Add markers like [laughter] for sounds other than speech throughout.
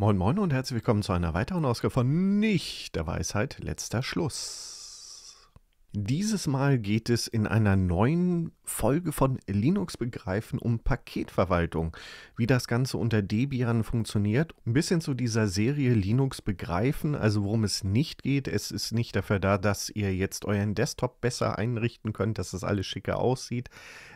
Moin Moin und herzlich willkommen zu einer weiteren Ausgabe von Nicht der Weisheit letzter Schluss. Dieses Mal geht es in einer neuen Folge von Linux begreifen um Paketverwaltung, wie das Ganze unter Debian funktioniert, Ein bisschen zu dieser Serie Linux begreifen, also worum es nicht geht. Es ist nicht dafür da, dass ihr jetzt euren Desktop besser einrichten könnt, dass das alles schicker aussieht,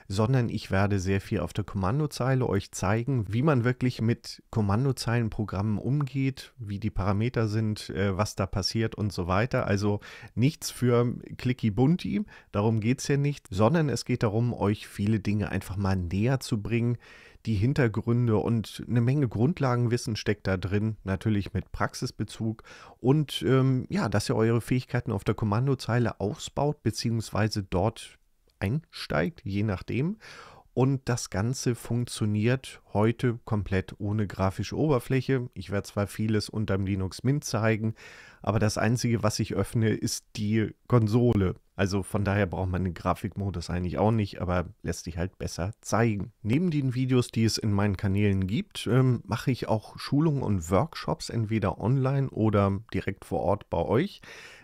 sondern ich werde sehr viel auf der Kommandozeile euch zeigen, wie man wirklich mit Kommandozeilenprogrammen umgeht, wie die Parameter sind, äh, was da passiert und so weiter. Also nichts für Clicky Bunti, darum geht es hier nicht, sondern es geht darum, darum, euch viele Dinge einfach mal näher zu bringen. Die Hintergründe und eine Menge Grundlagenwissen steckt da drin, natürlich mit Praxisbezug. Und ähm, ja, dass ihr eure Fähigkeiten auf der Kommandozeile ausbaut, beziehungsweise dort einsteigt, je nachdem. Und das Ganze funktioniert heute komplett ohne grafische Oberfläche. Ich werde zwar vieles unterm Linux Mint zeigen, aber das Einzige, was ich öffne, ist die Konsole. Also von daher braucht man den Grafikmodus eigentlich auch nicht, aber lässt sich halt besser zeigen. Neben den Videos, die es in meinen Kanälen gibt, ähm, mache ich auch Schulungen und Workshops, entweder online oder direkt vor Ort bei euch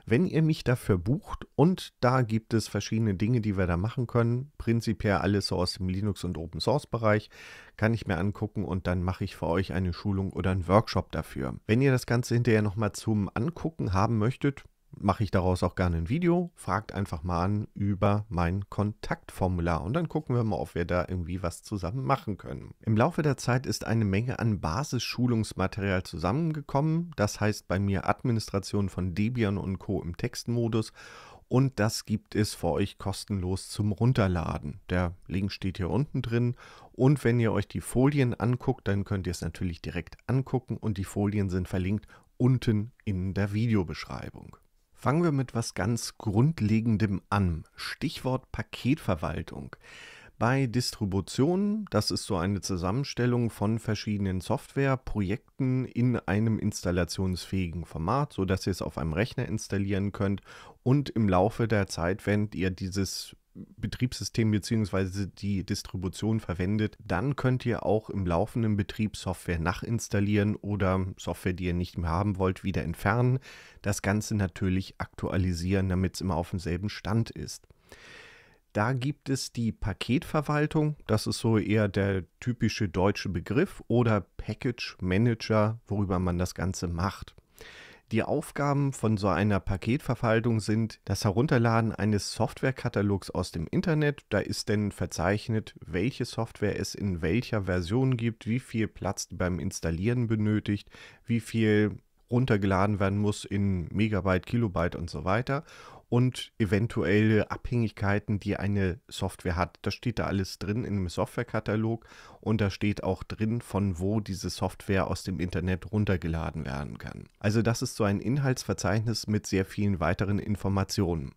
wenn ihr mich dafür bucht. Und da gibt es verschiedene Dinge, die wir da machen können. Prinzipiell alles so aus dem Linux- und Open-Source-Bereich kann ich mir angucken und dann mache ich für euch eine Schulung oder einen Workshop dafür. Wenn ihr das Ganze hinterher nochmal zum Angucken haben möchtet, mache ich daraus auch gerne ein Video. Fragt einfach mal an über mein Kontaktformular und dann gucken wir mal, ob wir da irgendwie was zusammen machen können. Im Laufe der Zeit ist eine Menge an Basisschulungsmaterial zusammengekommen. Das heißt bei mir Administration von Debian und Co. im Textmodus und das gibt es für euch kostenlos zum Runterladen. Der Link steht hier unten drin und wenn ihr euch die Folien anguckt, dann könnt ihr es natürlich direkt angucken und die Folien sind verlinkt unten in der Videobeschreibung. Fangen wir mit was ganz Grundlegendem an. Stichwort Paketverwaltung. Bei Distributionen, das ist so eine Zusammenstellung von verschiedenen Softwareprojekten in einem installationsfähigen Format, sodass ihr es auf einem Rechner installieren könnt und im Laufe der Zeit, wenn ihr dieses Betriebssystem bzw. die Distribution verwendet, dann könnt ihr auch im laufenden Betrieb Software nachinstallieren oder Software, die ihr nicht mehr haben wollt, wieder entfernen. Das Ganze natürlich aktualisieren, damit es immer auf demselben Stand ist. Da gibt es die Paketverwaltung, das ist so eher der typische deutsche Begriff, oder Package Manager, worüber man das Ganze macht. Die Aufgaben von so einer Paketverwaltung sind das Herunterladen eines Softwarekatalogs aus dem Internet. Da ist denn verzeichnet, welche Software es in welcher Version gibt, wie viel Platz beim Installieren benötigt, wie viel runtergeladen werden muss in Megabyte, Kilobyte und so weiter und eventuelle Abhängigkeiten, die eine Software hat. Das steht da alles drin im Softwarekatalog und da steht auch drin, von wo diese Software aus dem Internet runtergeladen werden kann. Also das ist so ein Inhaltsverzeichnis mit sehr vielen weiteren Informationen.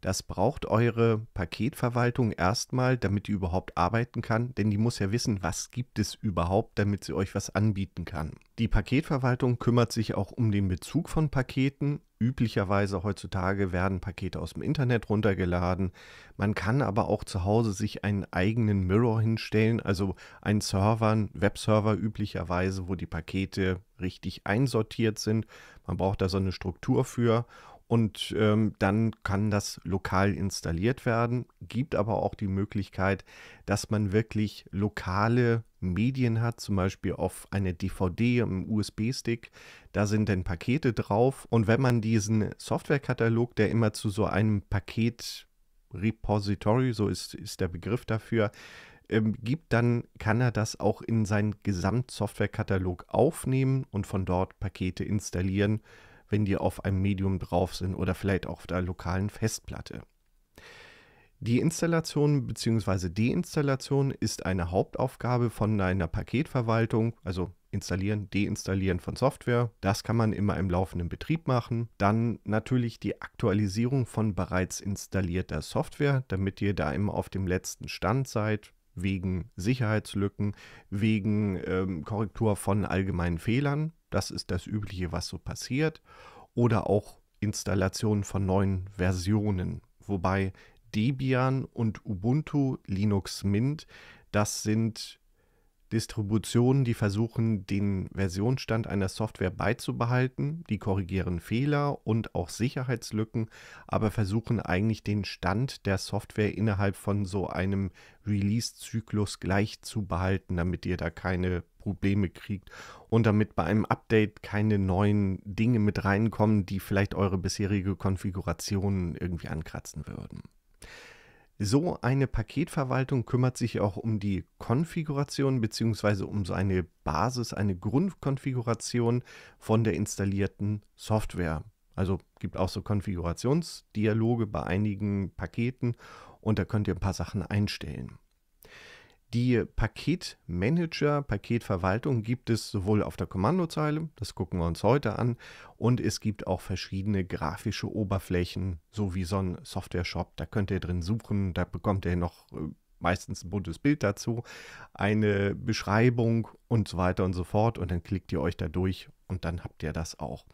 Das braucht eure Paketverwaltung erstmal, damit die überhaupt arbeiten kann, denn die muss ja wissen, was gibt es überhaupt, damit sie euch was anbieten kann. Die Paketverwaltung kümmert sich auch um den Bezug von Paketen üblicherweise heutzutage werden Pakete aus dem Internet runtergeladen. Man kann aber auch zu Hause sich einen eigenen Mirror hinstellen, also einen Server, einen Webserver üblicherweise, wo die Pakete richtig einsortiert sind. Man braucht da so eine Struktur für und ähm, dann kann das lokal installiert werden. Gibt aber auch die Möglichkeit, dass man wirklich lokale Medien hat, zum Beispiel auf eine DVD, einem USB-Stick. Da sind dann Pakete drauf. Und wenn man diesen Softwarekatalog, der immer zu so einem Paket Repository, so ist, ist der Begriff dafür, ähm, gibt, dann kann er das auch in seinen Gesamtsoftwarekatalog aufnehmen und von dort Pakete installieren, wenn die auf einem Medium drauf sind oder vielleicht auch auf der lokalen Festplatte. Die Installation bzw. Deinstallation ist eine Hauptaufgabe von deiner Paketverwaltung, also installieren, deinstallieren von Software. Das kann man immer im laufenden Betrieb machen. Dann natürlich die Aktualisierung von bereits installierter Software, damit ihr da immer auf dem letzten Stand seid wegen Sicherheitslücken, wegen ähm, Korrektur von allgemeinen Fehlern. Das ist das Übliche, was so passiert. Oder auch Installation von neuen Versionen. Wobei Debian und Ubuntu, Linux Mint. Das sind Distributionen, die versuchen, den Versionsstand einer Software beizubehalten. Die korrigieren Fehler und auch Sicherheitslücken, aber versuchen eigentlich den Stand der Software innerhalb von so einem Release-Zyklus gleich zu behalten, damit ihr da keine Probleme kriegt und damit bei einem Update keine neuen Dinge mit reinkommen, die vielleicht eure bisherige Konfiguration irgendwie ankratzen würden. So eine Paketverwaltung kümmert sich auch um die Konfiguration bzw. um so eine Basis, eine Grundkonfiguration von der installierten Software. Also gibt auch so Konfigurationsdialoge bei einigen Paketen und da könnt ihr ein paar Sachen einstellen. Die Paketmanager, Paketverwaltung gibt es sowohl auf der Kommandozeile, das gucken wir uns heute an, und es gibt auch verschiedene grafische Oberflächen, so wie so ein Software-Shop. Da könnt ihr drin suchen, da bekommt ihr noch äh, meistens ein buntes Bild dazu, eine Beschreibung und so weiter und so fort. Und dann klickt ihr euch da durch und dann habt ihr das auch.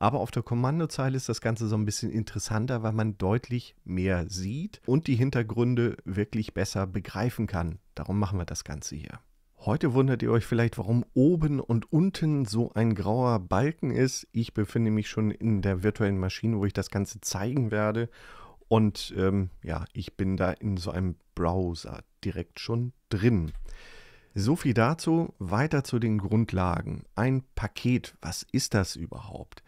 Aber auf der Kommandozeile ist das Ganze so ein bisschen interessanter, weil man deutlich mehr sieht und die Hintergründe wirklich besser begreifen kann. Darum machen wir das Ganze hier. Heute wundert ihr euch vielleicht, warum oben und unten so ein grauer Balken ist. Ich befinde mich schon in der virtuellen Maschine, wo ich das Ganze zeigen werde. Und ähm, ja, ich bin da in so einem Browser direkt schon drin. So viel dazu, weiter zu den Grundlagen. Ein Paket, was ist das überhaupt?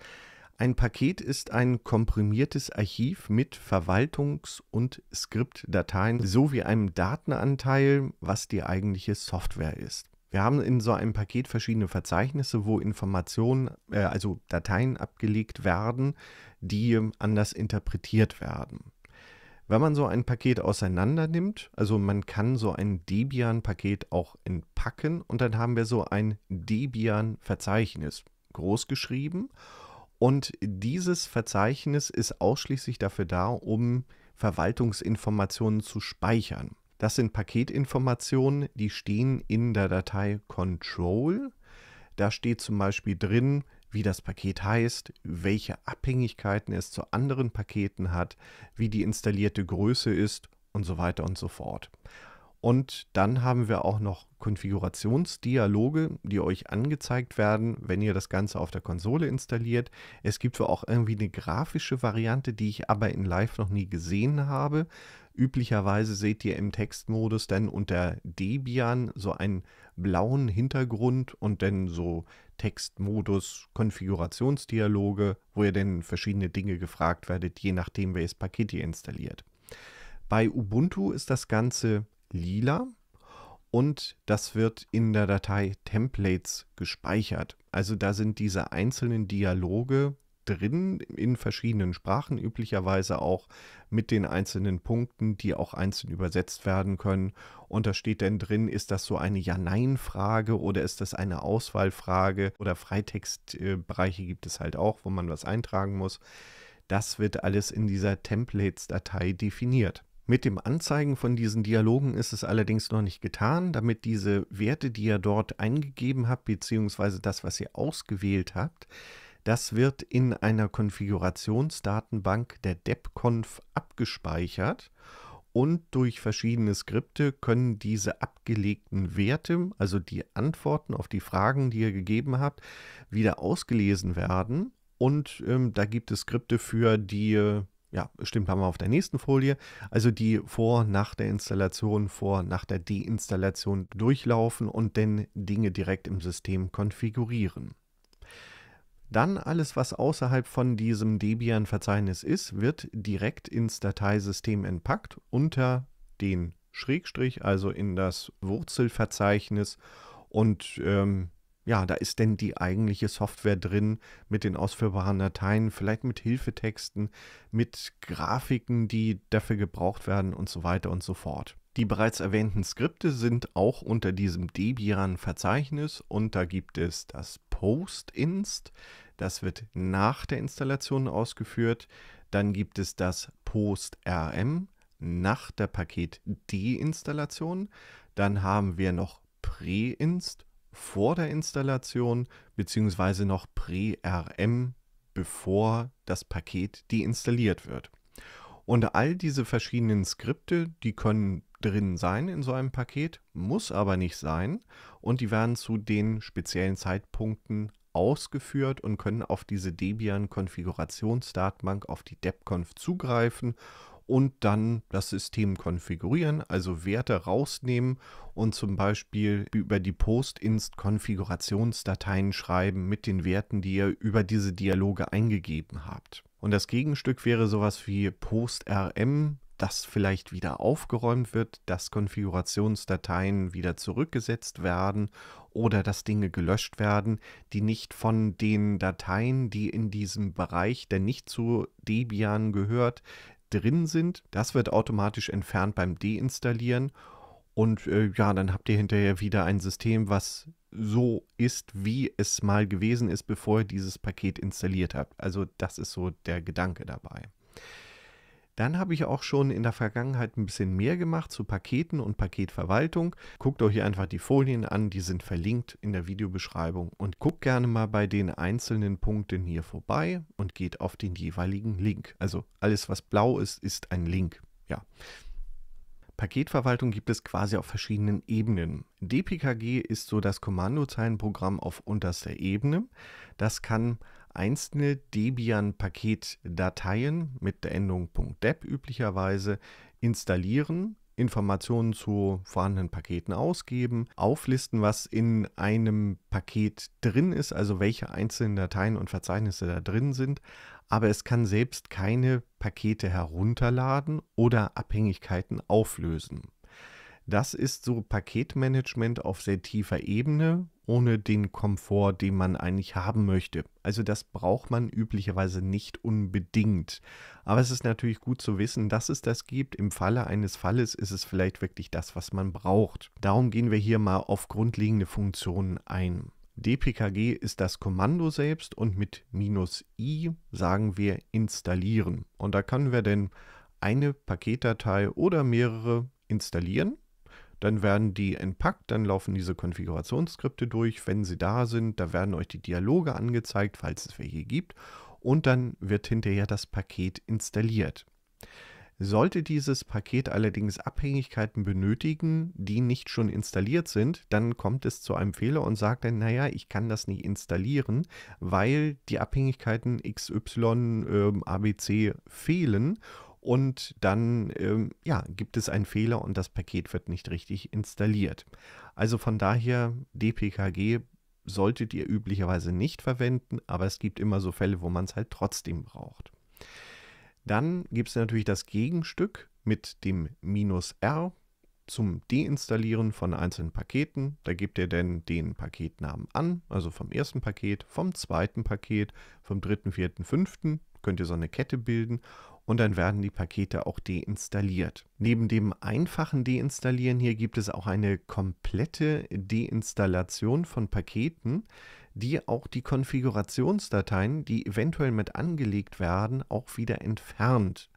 Ein Paket ist ein komprimiertes Archiv mit Verwaltungs- und Skriptdateien sowie einem Datenanteil, was die eigentliche Software ist. Wir haben in so einem Paket verschiedene Verzeichnisse, wo Informationen, äh, also Dateien abgelegt werden, die ähm, anders interpretiert werden. Wenn man so ein Paket auseinander nimmt, also man kann so ein Debian-Paket auch entpacken und dann haben wir so ein Debian-Verzeichnis groß geschrieben. Und dieses Verzeichnis ist ausschließlich dafür da, um Verwaltungsinformationen zu speichern. Das sind Paketinformationen, die stehen in der Datei Control. Da steht zum Beispiel drin, wie das Paket heißt, welche Abhängigkeiten es zu anderen Paketen hat, wie die installierte Größe ist und so weiter und so fort. Und dann haben wir auch noch Konfigurationsdialoge, die euch angezeigt werden, wenn ihr das Ganze auf der Konsole installiert. Es gibt auch irgendwie eine grafische Variante, die ich aber in Live noch nie gesehen habe. Üblicherweise seht ihr im Textmodus dann unter Debian so einen blauen Hintergrund und dann so Textmodus Konfigurationsdialoge, wo ihr dann verschiedene Dinge gefragt werdet, je nachdem welches Paket ihr installiert. Bei Ubuntu ist das Ganze lila und das wird in der Datei Templates gespeichert. Also da sind diese einzelnen Dialoge drin in verschiedenen Sprachen, üblicherweise auch mit den einzelnen Punkten, die auch einzeln übersetzt werden können. Und da steht dann drin, ist das so eine Ja-Nein-Frage oder ist das eine Auswahlfrage oder Freitextbereiche gibt es halt auch, wo man was eintragen muss. Das wird alles in dieser Templates-Datei definiert. Mit dem Anzeigen von diesen Dialogen ist es allerdings noch nicht getan, damit diese Werte, die ihr dort eingegeben habt, beziehungsweise das, was ihr ausgewählt habt, das wird in einer Konfigurationsdatenbank der DebConf abgespeichert und durch verschiedene Skripte können diese abgelegten Werte, also die Antworten auf die Fragen, die ihr gegeben habt, wieder ausgelesen werden. Und ähm, da gibt es Skripte für die, ja, stimmt, haben wir auf der nächsten Folie, also die vor, nach der Installation, vor, nach der Deinstallation durchlaufen und dann Dinge direkt im System konfigurieren. Dann alles, was außerhalb von diesem Debian-Verzeichnis ist, wird direkt ins Dateisystem entpackt unter den Schrägstrich, also in das Wurzelverzeichnis. Und ähm, ja, da ist denn die eigentliche Software drin mit den ausführbaren Dateien, vielleicht mit Hilfetexten, mit Grafiken, die dafür gebraucht werden und so weiter und so fort. Die bereits erwähnten Skripte sind auch unter diesem Debian-Verzeichnis und da gibt es das Post-Inst, das wird nach der Installation ausgeführt. Dann gibt es das Post-RM nach der Paket-Deinstallation. Dann haben wir noch Pre-Inst vor der Installation, beziehungsweise noch Pre-RM bevor das Paket deinstalliert wird. Und all diese verschiedenen Skripte, die können drin sein in so einem Paket, muss aber nicht sein. Und die werden zu den speziellen Zeitpunkten ausgeführt und können auf diese Debian-Konfigurationsdatenbank, auf die DEPCONF zugreifen und dann das System konfigurieren, also Werte rausnehmen und zum Beispiel über die Postinst Konfigurationsdateien schreiben mit den Werten, die ihr über diese Dialoge eingegeben habt. Und das Gegenstück wäre sowas wie PostRM, dass vielleicht wieder aufgeräumt wird, dass Konfigurationsdateien wieder zurückgesetzt werden oder dass Dinge gelöscht werden, die nicht von den Dateien, die in diesem Bereich, der nicht zu Debian gehört, drin sind. Das wird automatisch entfernt beim Deinstallieren. Und äh, ja, dann habt ihr hinterher wieder ein System, was so ist, wie es mal gewesen ist, bevor ihr dieses Paket installiert habt. Also das ist so der Gedanke dabei. Dann habe ich auch schon in der Vergangenheit ein bisschen mehr gemacht zu Paketen und Paketverwaltung. Guckt euch einfach die Folien an, die sind verlinkt in der Videobeschreibung und guckt gerne mal bei den einzelnen Punkten hier vorbei und geht auf den jeweiligen Link. Also alles, was blau ist, ist ein Link. Ja. Paketverwaltung gibt es quasi auf verschiedenen Ebenen. DPKG ist so das Kommandozeilenprogramm auf unterster Ebene. Das kann einzelne Debian-Paketdateien mit der Endung .deb üblicherweise installieren, Informationen zu vorhandenen Paketen ausgeben, auflisten, was in einem Paket drin ist, also welche einzelnen Dateien und Verzeichnisse da drin sind, aber es kann selbst keine Pakete herunterladen oder Abhängigkeiten auflösen. Das ist so Paketmanagement auf sehr tiefer Ebene ohne den Komfort, den man eigentlich haben möchte. Also das braucht man üblicherweise nicht unbedingt. Aber es ist natürlich gut zu wissen, dass es das gibt. Im Falle eines Falles ist es vielleicht wirklich das, was man braucht. Darum gehen wir hier mal auf grundlegende Funktionen ein. DPKG ist das Kommando selbst und mit minus i sagen wir installieren. Und da können wir denn eine Paketdatei oder mehrere installieren dann werden die entpackt, dann laufen diese Konfigurationsskripte durch. Wenn sie da sind, da werden euch die Dialoge angezeigt, falls es welche gibt. Und dann wird hinterher das Paket installiert. Sollte dieses Paket allerdings Abhängigkeiten benötigen, die nicht schon installiert sind, dann kommt es zu einem Fehler und sagt dann, naja, ich kann das nicht installieren, weil die Abhängigkeiten XY, äh, ABC fehlen und dann ähm, ja, gibt es einen Fehler und das Paket wird nicht richtig installiert. Also von daher, DPKG solltet ihr üblicherweise nicht verwenden, aber es gibt immer so Fälle, wo man es halt trotzdem braucht. Dann gibt es natürlich das Gegenstück mit dem minus R zum Deinstallieren von einzelnen Paketen. Da gebt ihr dann den Paketnamen an, also vom ersten Paket, vom zweiten Paket, vom dritten, vierten, fünften, könnt ihr so eine Kette bilden und dann werden die Pakete auch deinstalliert. Neben dem einfachen Deinstallieren hier gibt es auch eine komplette Deinstallation von Paketen, die auch die Konfigurationsdateien, die eventuell mit angelegt werden, auch wieder entfernt.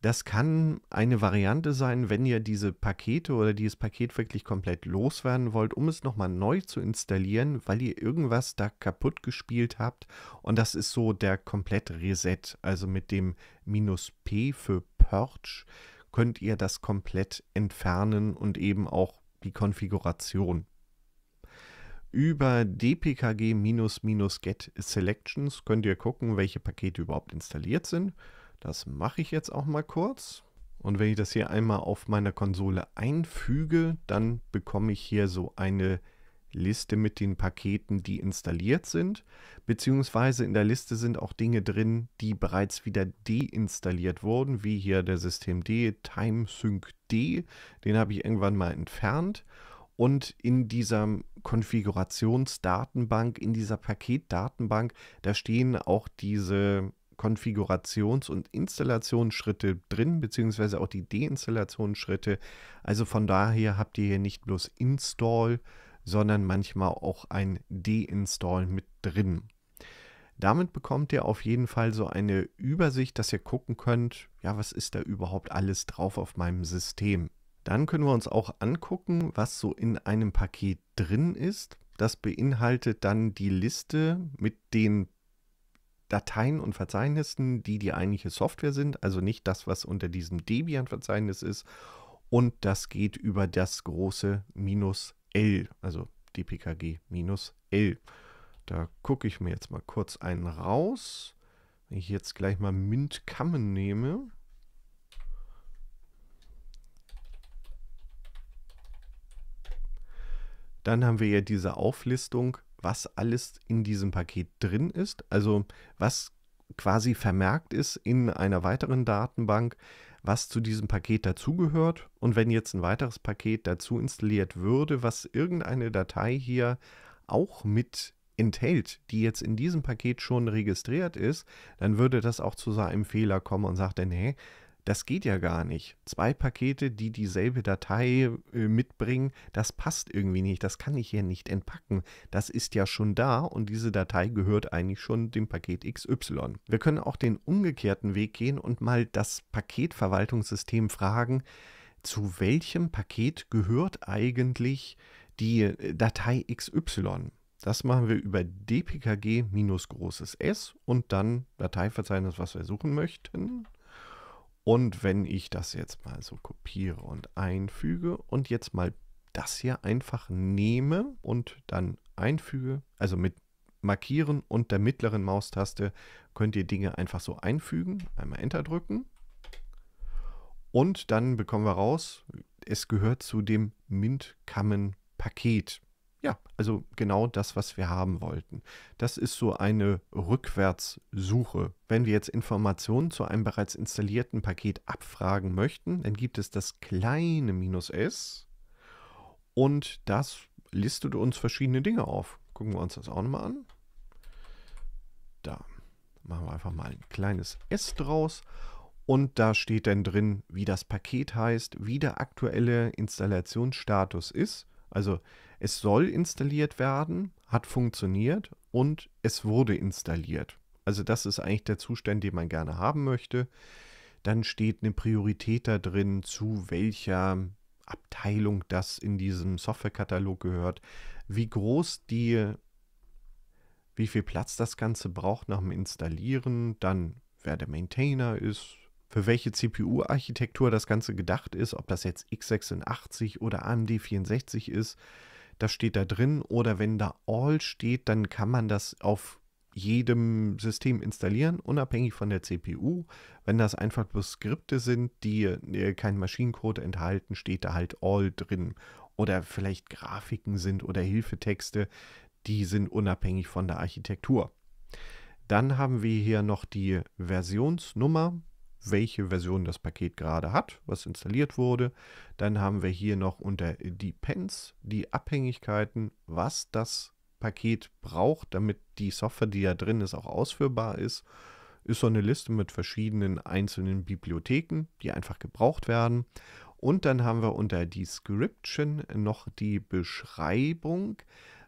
Das kann eine Variante sein, wenn ihr diese Pakete oder dieses Paket wirklich komplett loswerden wollt, um es nochmal neu zu installieren, weil ihr irgendwas da kaputt gespielt habt. Und das ist so der komplett Reset. Also mit dem Minus P für Purge könnt ihr das komplett entfernen und eben auch die Konfiguration über dpkg-get selections könnt ihr gucken, welche Pakete überhaupt installiert sind. Das mache ich jetzt auch mal kurz. Und wenn ich das hier einmal auf meiner Konsole einfüge, dann bekomme ich hier so eine Liste mit den Paketen, die installiert sind. Beziehungsweise in der Liste sind auch Dinge drin, die bereits wieder deinstalliert wurden, wie hier der System D, TimeSync D. Den habe ich irgendwann mal entfernt. Und in dieser Konfigurationsdatenbank, in dieser Paketdatenbank, da stehen auch diese Konfigurations- und Installationsschritte drin, beziehungsweise auch die Deinstallationsschritte. Also von daher habt ihr hier nicht bloß Install, sondern manchmal auch ein Deinstall mit drin. Damit bekommt ihr auf jeden Fall so eine Übersicht, dass ihr gucken könnt, ja, was ist da überhaupt alles drauf auf meinem System. Dann können wir uns auch angucken, was so in einem Paket drin ist. Das beinhaltet dann die Liste mit den Dateien und Verzeichnissen, die die eigentliche Software sind, also nicht das, was unter diesem Debian-Verzeichnis ist. Und das geht über das große minus L, also dpkg minus L. Da gucke ich mir jetzt mal kurz einen raus. Wenn ich jetzt gleich mal Mintkammen nehme. Dann haben wir ja diese Auflistung was alles in diesem Paket drin ist, also was quasi vermerkt ist in einer weiteren Datenbank, was zu diesem Paket dazugehört. Und wenn jetzt ein weiteres Paket dazu installiert würde, was irgendeine Datei hier auch mit enthält, die jetzt in diesem Paket schon registriert ist, dann würde das auch zu seinem Fehler kommen und sagt dann, hey, das geht ja gar nicht. Zwei Pakete, die dieselbe Datei äh, mitbringen, das passt irgendwie nicht. Das kann ich hier nicht entpacken. Das ist ja schon da und diese Datei gehört eigentlich schon dem Paket XY. Wir können auch den umgekehrten Weg gehen und mal das Paketverwaltungssystem fragen, zu welchem Paket gehört eigentlich die äh, Datei XY? Das machen wir über dpkg-großes S und dann Dateiverzeichnis, was wir suchen möchten. Und wenn ich das jetzt mal so kopiere und einfüge und jetzt mal das hier einfach nehme und dann einfüge, also mit Markieren und der mittleren Maustaste könnt ihr Dinge einfach so einfügen. Einmal Enter drücken. Und dann bekommen wir raus, es gehört zu dem Mint-Kammen-Paket ja, also genau das, was wir haben wollten. Das ist so eine Rückwärtssuche. Wenn wir jetzt Informationen zu einem bereits installierten Paket abfragen möchten, dann gibt es das kleine minus s und das listet uns verschiedene Dinge auf. Gucken wir uns das auch nochmal an. Da machen wir einfach mal ein kleines S draus. Und da steht dann drin, wie das Paket heißt, wie der aktuelle Installationsstatus ist. Also es soll installiert werden, hat funktioniert und es wurde installiert. Also das ist eigentlich der Zustand, den man gerne haben möchte. Dann steht eine Priorität da drin, zu welcher Abteilung das in diesem Softwarekatalog gehört, wie groß die, wie viel Platz das Ganze braucht nach dem Installieren, dann wer der Maintainer ist, für welche CPU-Architektur das Ganze gedacht ist, ob das jetzt x86 oder AMD 64 ist. Das steht da drin oder wenn da All steht, dann kann man das auf jedem System installieren, unabhängig von der CPU. Wenn das einfach nur Skripte sind, die äh, keinen Maschinencode enthalten, steht da halt All drin. Oder vielleicht Grafiken sind oder Hilfetexte, die sind unabhängig von der Architektur. Dann haben wir hier noch die Versionsnummer welche Version das Paket gerade hat, was installiert wurde. Dann haben wir hier noch unter Depends die Abhängigkeiten, was das Paket braucht, damit die Software, die da drin ist, auch ausführbar ist. Ist so eine Liste mit verschiedenen einzelnen Bibliotheken, die einfach gebraucht werden. Und dann haben wir unter Description noch die Beschreibung,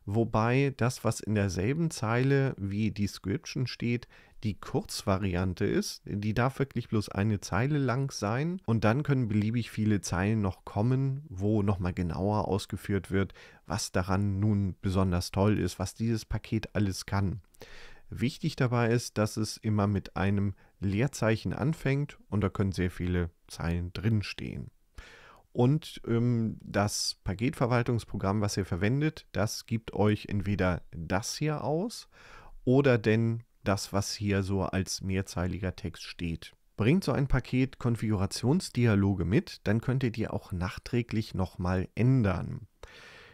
wobei das, was in derselben Zeile wie Description steht, die Kurzvariante ist. Die darf wirklich bloß eine Zeile lang sein und dann können beliebig viele Zeilen noch kommen, wo nochmal genauer ausgeführt wird, was daran nun besonders toll ist, was dieses Paket alles kann. Wichtig dabei ist, dass es immer mit einem Leerzeichen anfängt und da können sehr viele Zeilen drinstehen. Und ähm, das Paketverwaltungsprogramm, was ihr verwendet, das gibt euch entweder das hier aus oder denn das, was hier so als mehrzeiliger Text steht. Bringt so ein Paket Konfigurationsdialoge mit, dann könnt ihr die auch nachträglich nochmal ändern.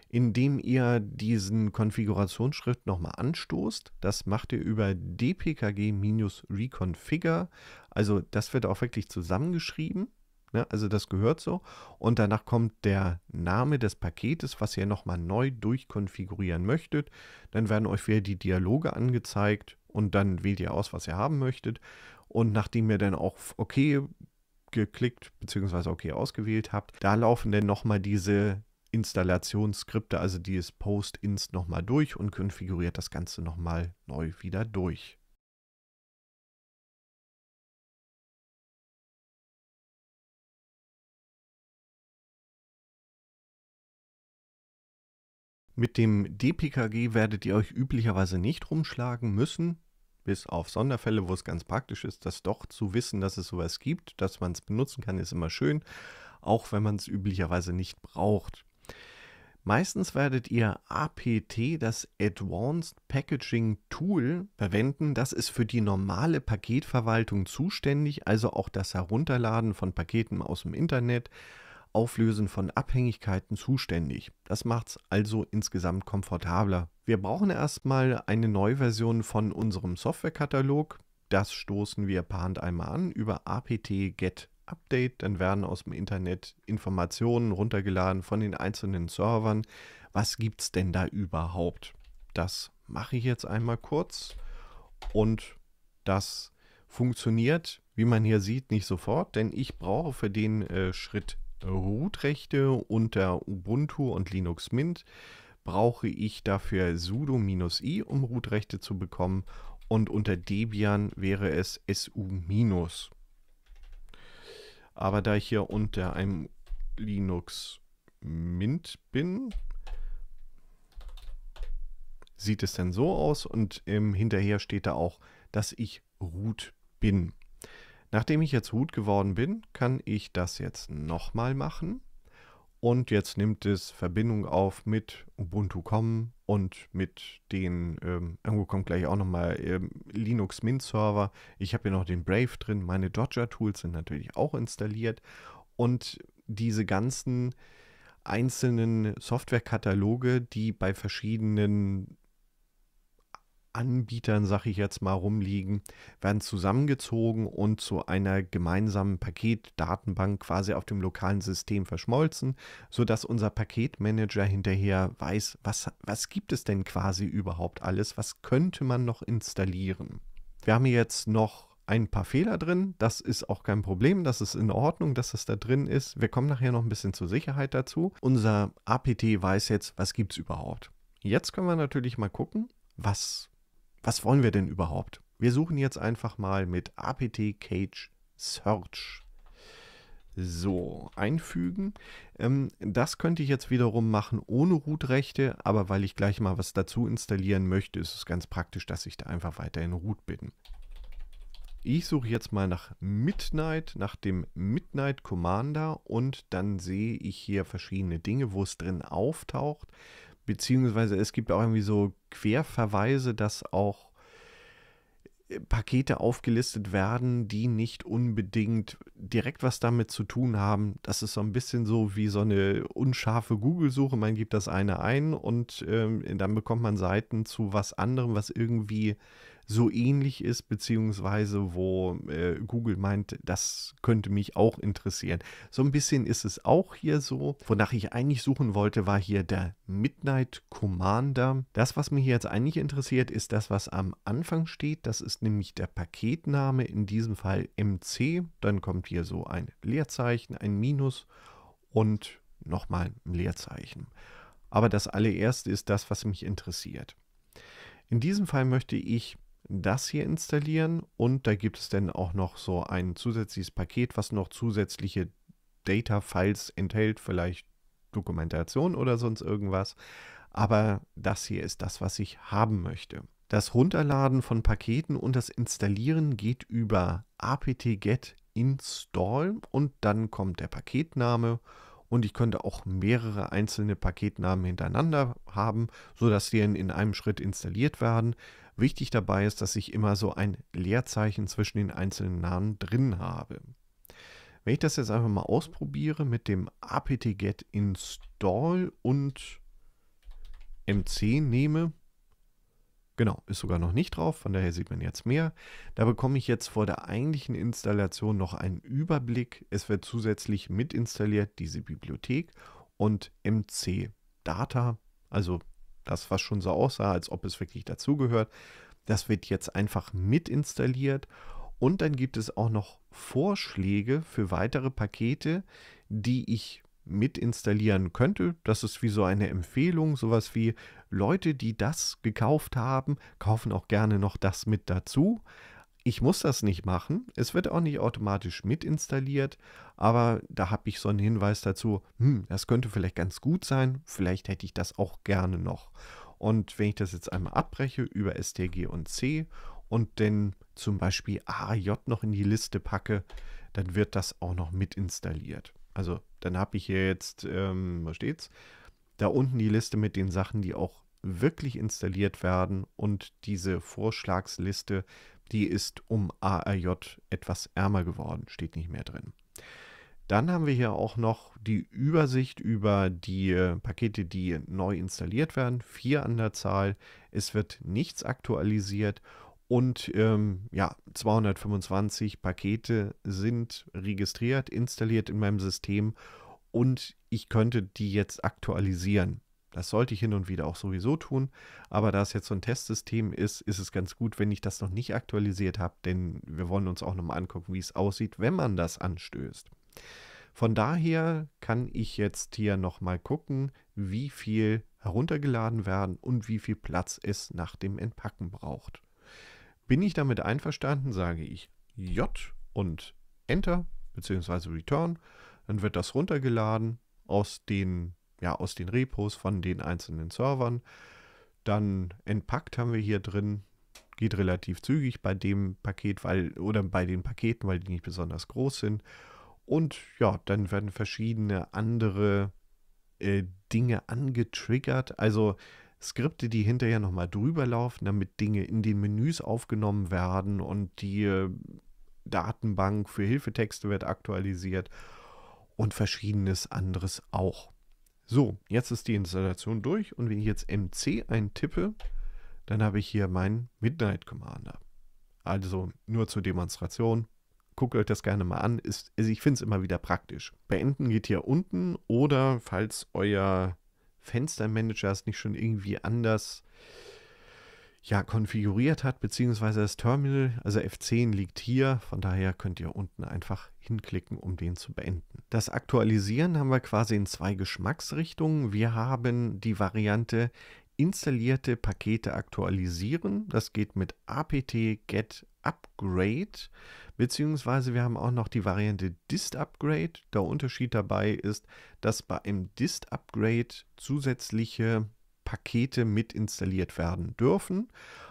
Indem ihr diesen Konfigurationsschritt nochmal anstoßt, das macht ihr über dpkg-reconfigure, also das wird auch wirklich zusammengeschrieben, ne? also das gehört so. Und danach kommt der Name des Paketes, was ihr nochmal neu durchkonfigurieren möchtet. Dann werden euch wieder die Dialoge angezeigt und dann wählt ihr aus, was ihr haben möchtet. Und nachdem ihr dann auch OK geklickt bzw. OK ausgewählt habt, da laufen dann nochmal diese Installationsskripte, also dieses Post-Inst nochmal durch und konfiguriert das Ganze nochmal neu wieder durch. Mit dem DPKG werdet ihr euch üblicherweise nicht rumschlagen müssen bis auf Sonderfälle, wo es ganz praktisch ist, das doch zu wissen, dass es sowas gibt, dass man es benutzen kann, ist immer schön, auch wenn man es üblicherweise nicht braucht. Meistens werdet ihr APT, das Advanced Packaging Tool, verwenden. Das ist für die normale Paketverwaltung zuständig, also auch das Herunterladen von Paketen aus dem Internet, Auflösen von Abhängigkeiten zuständig. Das macht es also insgesamt komfortabler. Wir brauchen erstmal eine Neuversion von unserem Softwarekatalog. Das stoßen wir per Hand einmal an über apt-get Update, dann werden aus dem Internet Informationen runtergeladen von den einzelnen Servern. Was gibt es denn da überhaupt? Das mache ich jetzt einmal kurz und das funktioniert, wie man hier sieht, nicht sofort, denn ich brauche für den äh, Schritt root unter Ubuntu und Linux Mint brauche ich dafür sudo-i, um root zu bekommen und unter Debian wäre es su-. Aber da ich hier unter einem Linux Mint bin, sieht es dann so aus und ähm, hinterher steht da auch, dass ich root bin. Nachdem ich jetzt Hut geworden bin, kann ich das jetzt nochmal machen. Und jetzt nimmt es Verbindung auf mit Ubuntu.com und mit den, ähm, irgendwo kommt gleich auch nochmal ähm, Linux Mint Server. Ich habe hier noch den Brave drin. Meine Dodger Tools sind natürlich auch installiert. Und diese ganzen einzelnen Softwarekataloge, die bei verschiedenen Anbietern, sag ich jetzt mal, rumliegen, werden zusammengezogen und zu einer gemeinsamen Paketdatenbank quasi auf dem lokalen System verschmolzen, sodass unser Paketmanager hinterher weiß, was, was gibt es denn quasi überhaupt alles, was könnte man noch installieren. Wir haben jetzt noch ein paar Fehler drin. Das ist auch kein Problem. Das ist in Ordnung, dass es da drin ist. Wir kommen nachher noch ein bisschen zur Sicherheit dazu. Unser APT weiß jetzt, was gibt es überhaupt. Jetzt können wir natürlich mal gucken, was was wollen wir denn überhaupt? Wir suchen jetzt einfach mal mit apt cage search. So, einfügen. Ähm, das könnte ich jetzt wiederum machen ohne Root-Rechte, aber weil ich gleich mal was dazu installieren möchte, ist es ganz praktisch, dass ich da einfach weiterhin Root bin. Ich suche jetzt mal nach Midnight, nach dem Midnight Commander und dann sehe ich hier verschiedene Dinge, wo es drin auftaucht. Beziehungsweise es gibt auch irgendwie so Querverweise, dass auch äh, Pakete aufgelistet werden, die nicht unbedingt direkt was damit zu tun haben. Das ist so ein bisschen so wie so eine unscharfe Google-Suche. Man gibt das eine ein und ähm, dann bekommt man Seiten zu was anderem, was irgendwie so ähnlich ist, beziehungsweise wo äh, Google meint, das könnte mich auch interessieren. So ein bisschen ist es auch hier so. Wonach ich eigentlich suchen wollte, war hier der Midnight Commander. Das, was mich jetzt eigentlich interessiert, ist das, was am Anfang steht. Das ist nämlich der Paketname, in diesem Fall MC. Dann kommt hier so ein Leerzeichen, ein Minus und nochmal ein Leerzeichen. Aber das allererste ist das, was mich interessiert. In diesem Fall möchte ich das hier installieren und da gibt es dann auch noch so ein zusätzliches Paket, was noch zusätzliche Data-Files enthält, vielleicht Dokumentation oder sonst irgendwas. Aber das hier ist das, was ich haben möchte. Das Runterladen von Paketen und das Installieren geht über apt-get e install und dann kommt der Paketname und ich könnte auch mehrere einzelne Paketnamen hintereinander haben, sodass die in einem Schritt installiert werden. Wichtig dabei ist, dass ich immer so ein Leerzeichen zwischen den einzelnen Namen drin habe. Wenn ich das jetzt einfach mal ausprobiere mit dem apt-get install und mc nehme, genau, ist sogar noch nicht drauf, von daher sieht man jetzt mehr. Da bekomme ich jetzt vor der eigentlichen Installation noch einen Überblick. Es wird zusätzlich mitinstalliert diese Bibliothek und mc data, also das, was schon so aussah, als ob es wirklich dazugehört. Das wird jetzt einfach mit installiert. Und dann gibt es auch noch Vorschläge für weitere Pakete, die ich mit installieren könnte. Das ist wie so eine Empfehlung, sowas wie Leute, die das gekauft haben, kaufen auch gerne noch das mit dazu ich muss das nicht machen. Es wird auch nicht automatisch mit installiert, aber da habe ich so einen Hinweis dazu, hm, das könnte vielleicht ganz gut sein, vielleicht hätte ich das auch gerne noch. Und wenn ich das jetzt einmal abbreche über STG und C und dann zum Beispiel AJ noch in die Liste packe, dann wird das auch noch mit installiert. Also dann habe ich hier jetzt, ähm, wo steht's? Da unten die Liste mit den Sachen, die auch wirklich installiert werden und diese Vorschlagsliste die ist um ARJ etwas ärmer geworden, steht nicht mehr drin. Dann haben wir hier auch noch die Übersicht über die äh, Pakete, die neu installiert werden. Vier an der Zahl. Es wird nichts aktualisiert. Und ähm, ja, 225 Pakete sind registriert, installiert in meinem System und ich könnte die jetzt aktualisieren. Das sollte ich hin und wieder auch sowieso tun. Aber da es jetzt so ein Testsystem ist, ist es ganz gut, wenn ich das noch nicht aktualisiert habe, denn wir wollen uns auch nochmal angucken, wie es aussieht, wenn man das anstößt. Von daher kann ich jetzt hier nochmal gucken, wie viel heruntergeladen werden und wie viel Platz es nach dem Entpacken braucht. Bin ich damit einverstanden, sage ich J und Enter bzw. Return. Dann wird das runtergeladen aus den ja, aus den Repos von den einzelnen Servern. Dann entpackt haben wir hier drin. Geht relativ zügig bei dem Paket, weil, oder bei den Paketen, weil die nicht besonders groß sind. Und ja, dann werden verschiedene andere äh, Dinge angetriggert. Also Skripte, die hinterher nochmal drüber laufen, damit Dinge in den Menüs aufgenommen werden und die äh, Datenbank für Hilfetexte wird aktualisiert und verschiedenes anderes auch. So, jetzt ist die Installation durch und wenn ich jetzt MC eintippe, dann habe ich hier meinen Midnight Commander. Also nur zur Demonstration. Guckt euch das gerne mal an. Ist, also ich finde es immer wieder praktisch. Beenden geht hier unten oder falls euer Fenstermanager es nicht schon irgendwie anders äh, ja, konfiguriert hat, beziehungsweise das Terminal, also F10 liegt hier, von daher könnt ihr unten einfach hinklicken, um den zu beenden. Das Aktualisieren haben wir quasi in zwei Geschmacksrichtungen. Wir haben die Variante installierte Pakete aktualisieren. Das geht mit apt get upgrade, beziehungsweise wir haben auch noch die Variante dist upgrade. Der Unterschied dabei ist, dass bei einem dist upgrade zusätzliche Pakete mit installiert werden dürfen.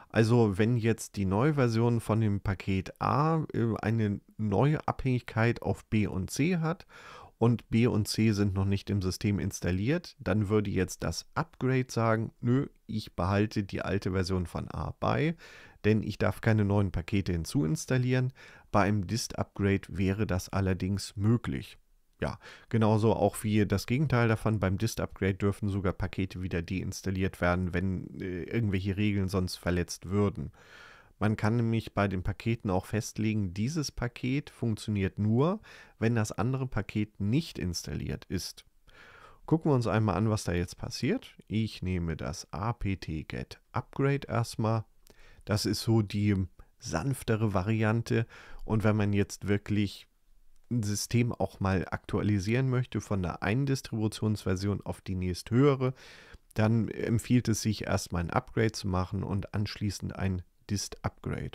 Also wenn jetzt die neue Version von dem Paket A äh, eine neue Abhängigkeit auf B und C hat und B und C sind noch nicht im System installiert, dann würde jetzt das Upgrade sagen, nö, ich behalte die alte Version von A bei, denn ich darf keine neuen Pakete hinzuinstallieren. Bei einem Dist-Upgrade wäre das allerdings möglich ja, genauso auch wie das Gegenteil davon. Beim Dist-Upgrade dürfen sogar Pakete wieder deinstalliert werden, wenn äh, irgendwelche Regeln sonst verletzt würden. Man kann nämlich bei den Paketen auch festlegen, dieses Paket funktioniert nur, wenn das andere Paket nicht installiert ist. Gucken wir uns einmal an, was da jetzt passiert. Ich nehme das apt-get e upgrade erstmal. Das ist so die sanftere Variante. Und wenn man jetzt wirklich System auch mal aktualisieren möchte von der einen Distributionsversion auf die nächsthöhere, dann empfiehlt es sich erstmal ein Upgrade zu machen und anschließend ein Dist-Upgrade.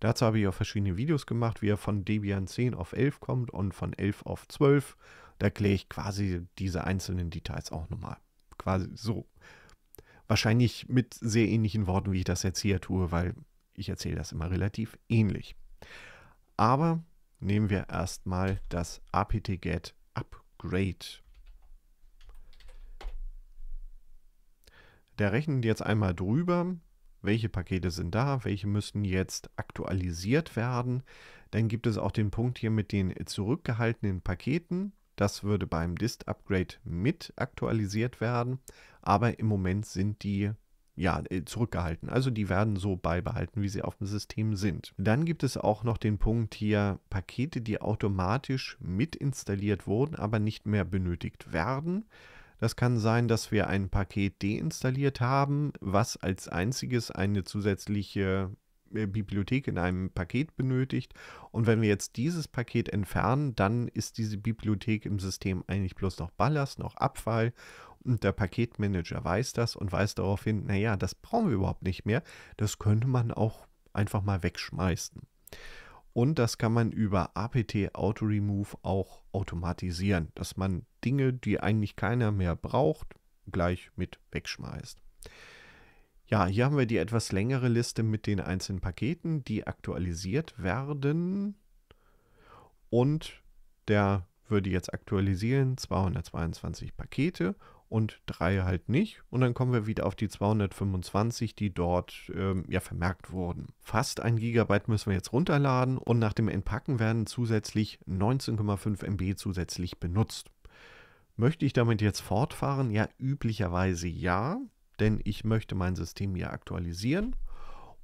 Dazu habe ich auch verschiedene Videos gemacht, wie er von Debian 10 auf 11 kommt und von 11 auf 12. Da erkläre ich quasi diese einzelnen Details auch nochmal. Quasi so. Wahrscheinlich mit sehr ähnlichen Worten, wie ich das jetzt hier tue, weil ich erzähle das immer relativ ähnlich. Aber nehmen wir erstmal das apt-get Upgrade. Der rechnet jetzt einmal drüber, welche Pakete sind da, welche müssen jetzt aktualisiert werden. Dann gibt es auch den Punkt hier mit den zurückgehaltenen Paketen. Das würde beim Dist-Upgrade mit aktualisiert werden, aber im Moment sind die ja, äh, zurückgehalten. Also die werden so beibehalten, wie sie auf dem System sind. Dann gibt es auch noch den Punkt hier Pakete, die automatisch mit installiert wurden, aber nicht mehr benötigt werden. Das kann sein, dass wir ein Paket deinstalliert haben, was als einziges eine zusätzliche äh, Bibliothek in einem Paket benötigt. Und wenn wir jetzt dieses Paket entfernen, dann ist diese Bibliothek im System eigentlich bloß noch Ballast, noch Abfall. Und der Paketmanager weiß das und weiß daraufhin, naja, das brauchen wir überhaupt nicht mehr. Das könnte man auch einfach mal wegschmeißen. Und das kann man über APT Auto Remove auch automatisieren, dass man Dinge, die eigentlich keiner mehr braucht, gleich mit wegschmeißt. Ja, hier haben wir die etwas längere Liste mit den einzelnen Paketen, die aktualisiert werden. Und der würde jetzt aktualisieren 222 Pakete und drei halt nicht. Und dann kommen wir wieder auf die 225, die dort ähm, ja vermerkt wurden. Fast ein Gigabyte müssen wir jetzt runterladen und nach dem Entpacken werden zusätzlich 19,5 MB zusätzlich benutzt. Möchte ich damit jetzt fortfahren? Ja, üblicherweise ja denn ich möchte mein System hier aktualisieren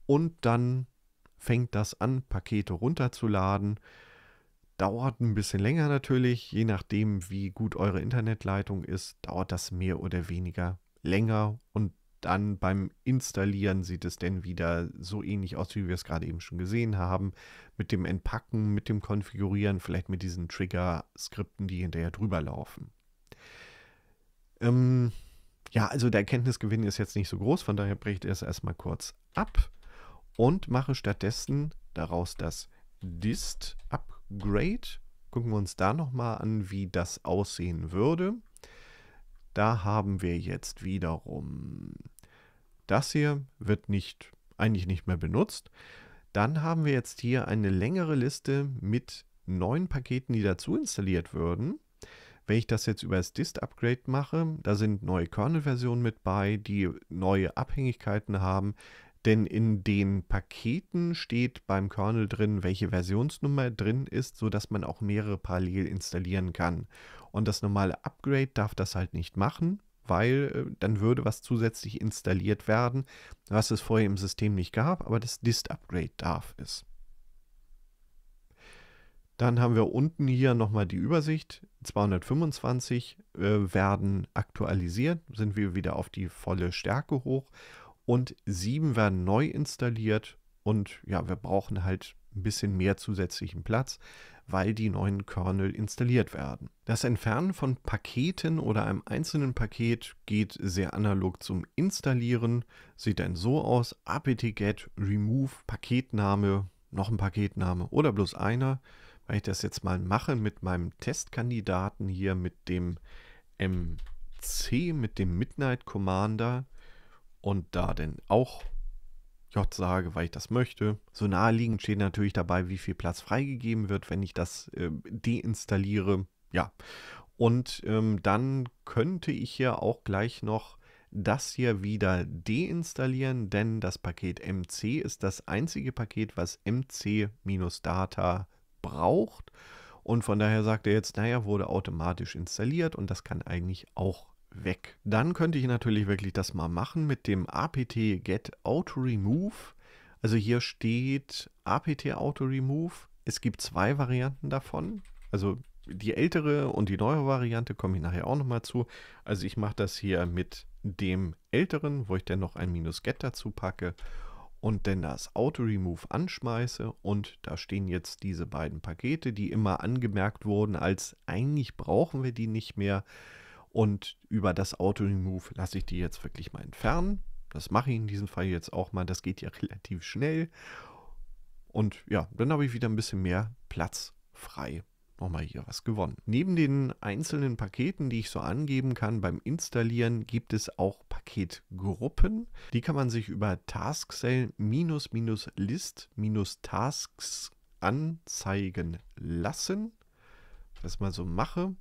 und dann fängt das an, Pakete runterzuladen. Dauert ein bisschen länger natürlich, je nachdem, wie gut eure Internetleitung ist, dauert das mehr oder weniger länger und dann beim Installieren sieht es denn wieder so ähnlich aus, wie wir es gerade eben schon gesehen haben. Mit dem Entpacken, mit dem Konfigurieren, vielleicht mit diesen Trigger-Skripten, die hinterher drüber laufen. Ähm, ja, also der Erkenntnisgewinn ist jetzt nicht so groß, von daher bricht er es erstmal kurz ab und mache stattdessen daraus das Dist Upgrade. Gucken wir uns da nochmal an, wie das aussehen würde. Da haben wir jetzt wiederum das hier wird nicht eigentlich nicht mehr benutzt. Dann haben wir jetzt hier eine längere Liste mit neuen Paketen, die dazu installiert würden. Wenn ich das jetzt über das Dist-Upgrade mache, da sind neue Kernel-Versionen mit bei, die neue Abhängigkeiten haben. Denn in den Paketen steht beim Kernel drin, welche Versionsnummer drin ist, sodass man auch mehrere parallel installieren kann. Und das normale Upgrade darf das halt nicht machen, weil äh, dann würde was zusätzlich installiert werden, was es vorher im System nicht gab, aber das Dist-Upgrade darf es. Dann haben wir unten hier nochmal die Übersicht 225 äh, werden aktualisiert, sind wir wieder auf die volle Stärke hoch und 7 werden neu installiert und ja, wir brauchen halt ein bisschen mehr zusätzlichen Platz, weil die neuen Kernel installiert werden. Das Entfernen von Paketen oder einem einzelnen Paket geht sehr analog zum Installieren. Sieht dann so aus: apt-get remove Paketname, noch ein Paketname oder bloß einer weil ich das jetzt mal mache mit meinem Testkandidaten hier, mit dem MC, mit dem Midnight Commander und da denn auch J sage, weil ich das möchte. So naheliegend steht natürlich dabei, wie viel Platz freigegeben wird, wenn ich das äh, deinstalliere. Ja, und ähm, dann könnte ich hier auch gleich noch das hier wieder deinstallieren, denn das Paket MC ist das einzige Paket, was MC-Data braucht. Und von daher sagt er jetzt, naja, wurde automatisch installiert und das kann eigentlich auch weg. Dann könnte ich natürlich wirklich das mal machen mit dem apt get auto remove. Also hier steht apt auto remove. Es gibt zwei Varianten davon. Also die ältere und die neue Variante komme ich nachher auch nochmal zu. Also ich mache das hier mit dem älteren, wo ich dann noch ein Minus get dazu packe und dann das Auto-Remove anschmeiße und da stehen jetzt diese beiden Pakete, die immer angemerkt wurden als eigentlich brauchen wir die nicht mehr und über das Auto-Remove lasse ich die jetzt wirklich mal entfernen. Das mache ich in diesem Fall jetzt auch mal, das geht ja [laughs] relativ schnell und ja, dann habe ich wieder ein bisschen mehr Platz frei nochmal hier was gewonnen. Neben den einzelnen Paketen, die ich so angeben kann beim Installieren, gibt es auch Paketgruppen. Die kann man sich über Tasksell-List-Tasks anzeigen lassen. Das mal so mache.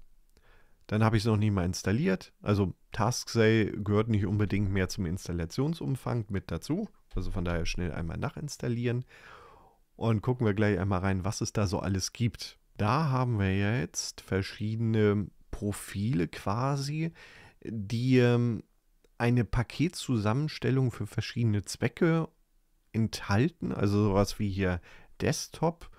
Dann habe ich es noch nicht mal installiert. Also Tasksell gehört nicht unbedingt mehr zum Installationsumfang mit dazu. Also von daher schnell einmal nachinstallieren. Und gucken wir gleich einmal rein, was es da so alles gibt. Da haben wir jetzt verschiedene Profile quasi, die ähm, eine Paketzusammenstellung für verschiedene Zwecke enthalten, also sowas wie hier Desktop,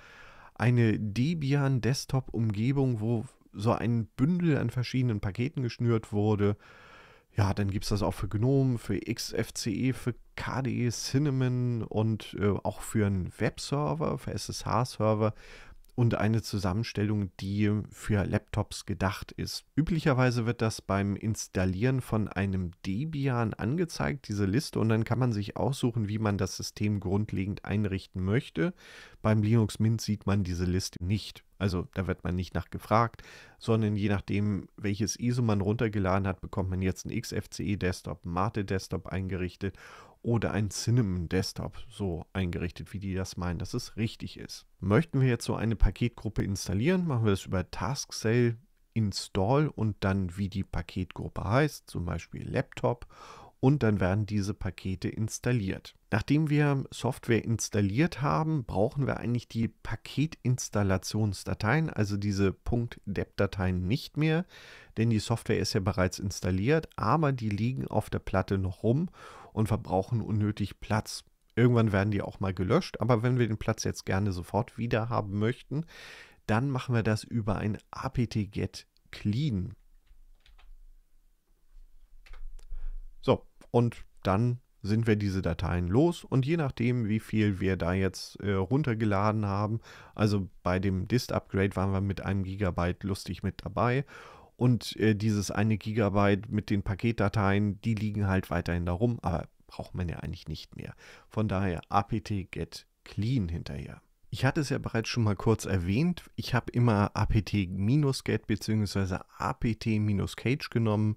eine Debian Desktop Umgebung, wo so ein Bündel an verschiedenen Paketen geschnürt wurde. Ja, dann gibt es das auch für GNOME, für XFCE, für KDE Cinnamon und äh, auch für einen Webserver, für SSH-Server und eine Zusammenstellung, die für Laptops gedacht ist. Üblicherweise wird das beim Installieren von einem Debian angezeigt, diese Liste, und dann kann man sich aussuchen, wie man das System grundlegend einrichten möchte. Beim Linux Mint sieht man diese Liste nicht. Also da wird man nicht nachgefragt, sondern je nachdem, welches ISO man runtergeladen hat, bekommt man jetzt einen XFCE Desktop, Mate Desktop eingerichtet oder ein Cinnamon Desktop so eingerichtet, wie die das meinen, dass es richtig ist. Möchten wir jetzt so eine Paketgruppe installieren, machen wir das über Task Sale Install und dann wie die Paketgruppe heißt, zum Beispiel Laptop und dann werden diese Pakete installiert. Nachdem wir Software installiert haben, brauchen wir eigentlich die Paketinstallationsdateien, also diese .deb-Dateien nicht mehr, denn die Software ist ja bereits installiert, aber die liegen auf der Platte noch rum und verbrauchen unnötig Platz. Irgendwann werden die auch mal gelöscht, aber wenn wir den Platz jetzt gerne sofort wieder haben möchten, dann machen wir das über ein apt-get clean. So, und dann sind wir diese Dateien los und je nachdem, wie viel wir da jetzt äh, runtergeladen haben, also bei dem Dist-Upgrade waren wir mit einem Gigabyte lustig mit dabei und äh, dieses eine Gigabyte mit den Paketdateien, die liegen halt weiterhin da rum, aber braucht man ja eigentlich nicht mehr. Von daher apt get clean hinterher. Ich hatte es ja bereits schon mal kurz erwähnt. Ich habe immer apt-get bzw. apt-cage genommen,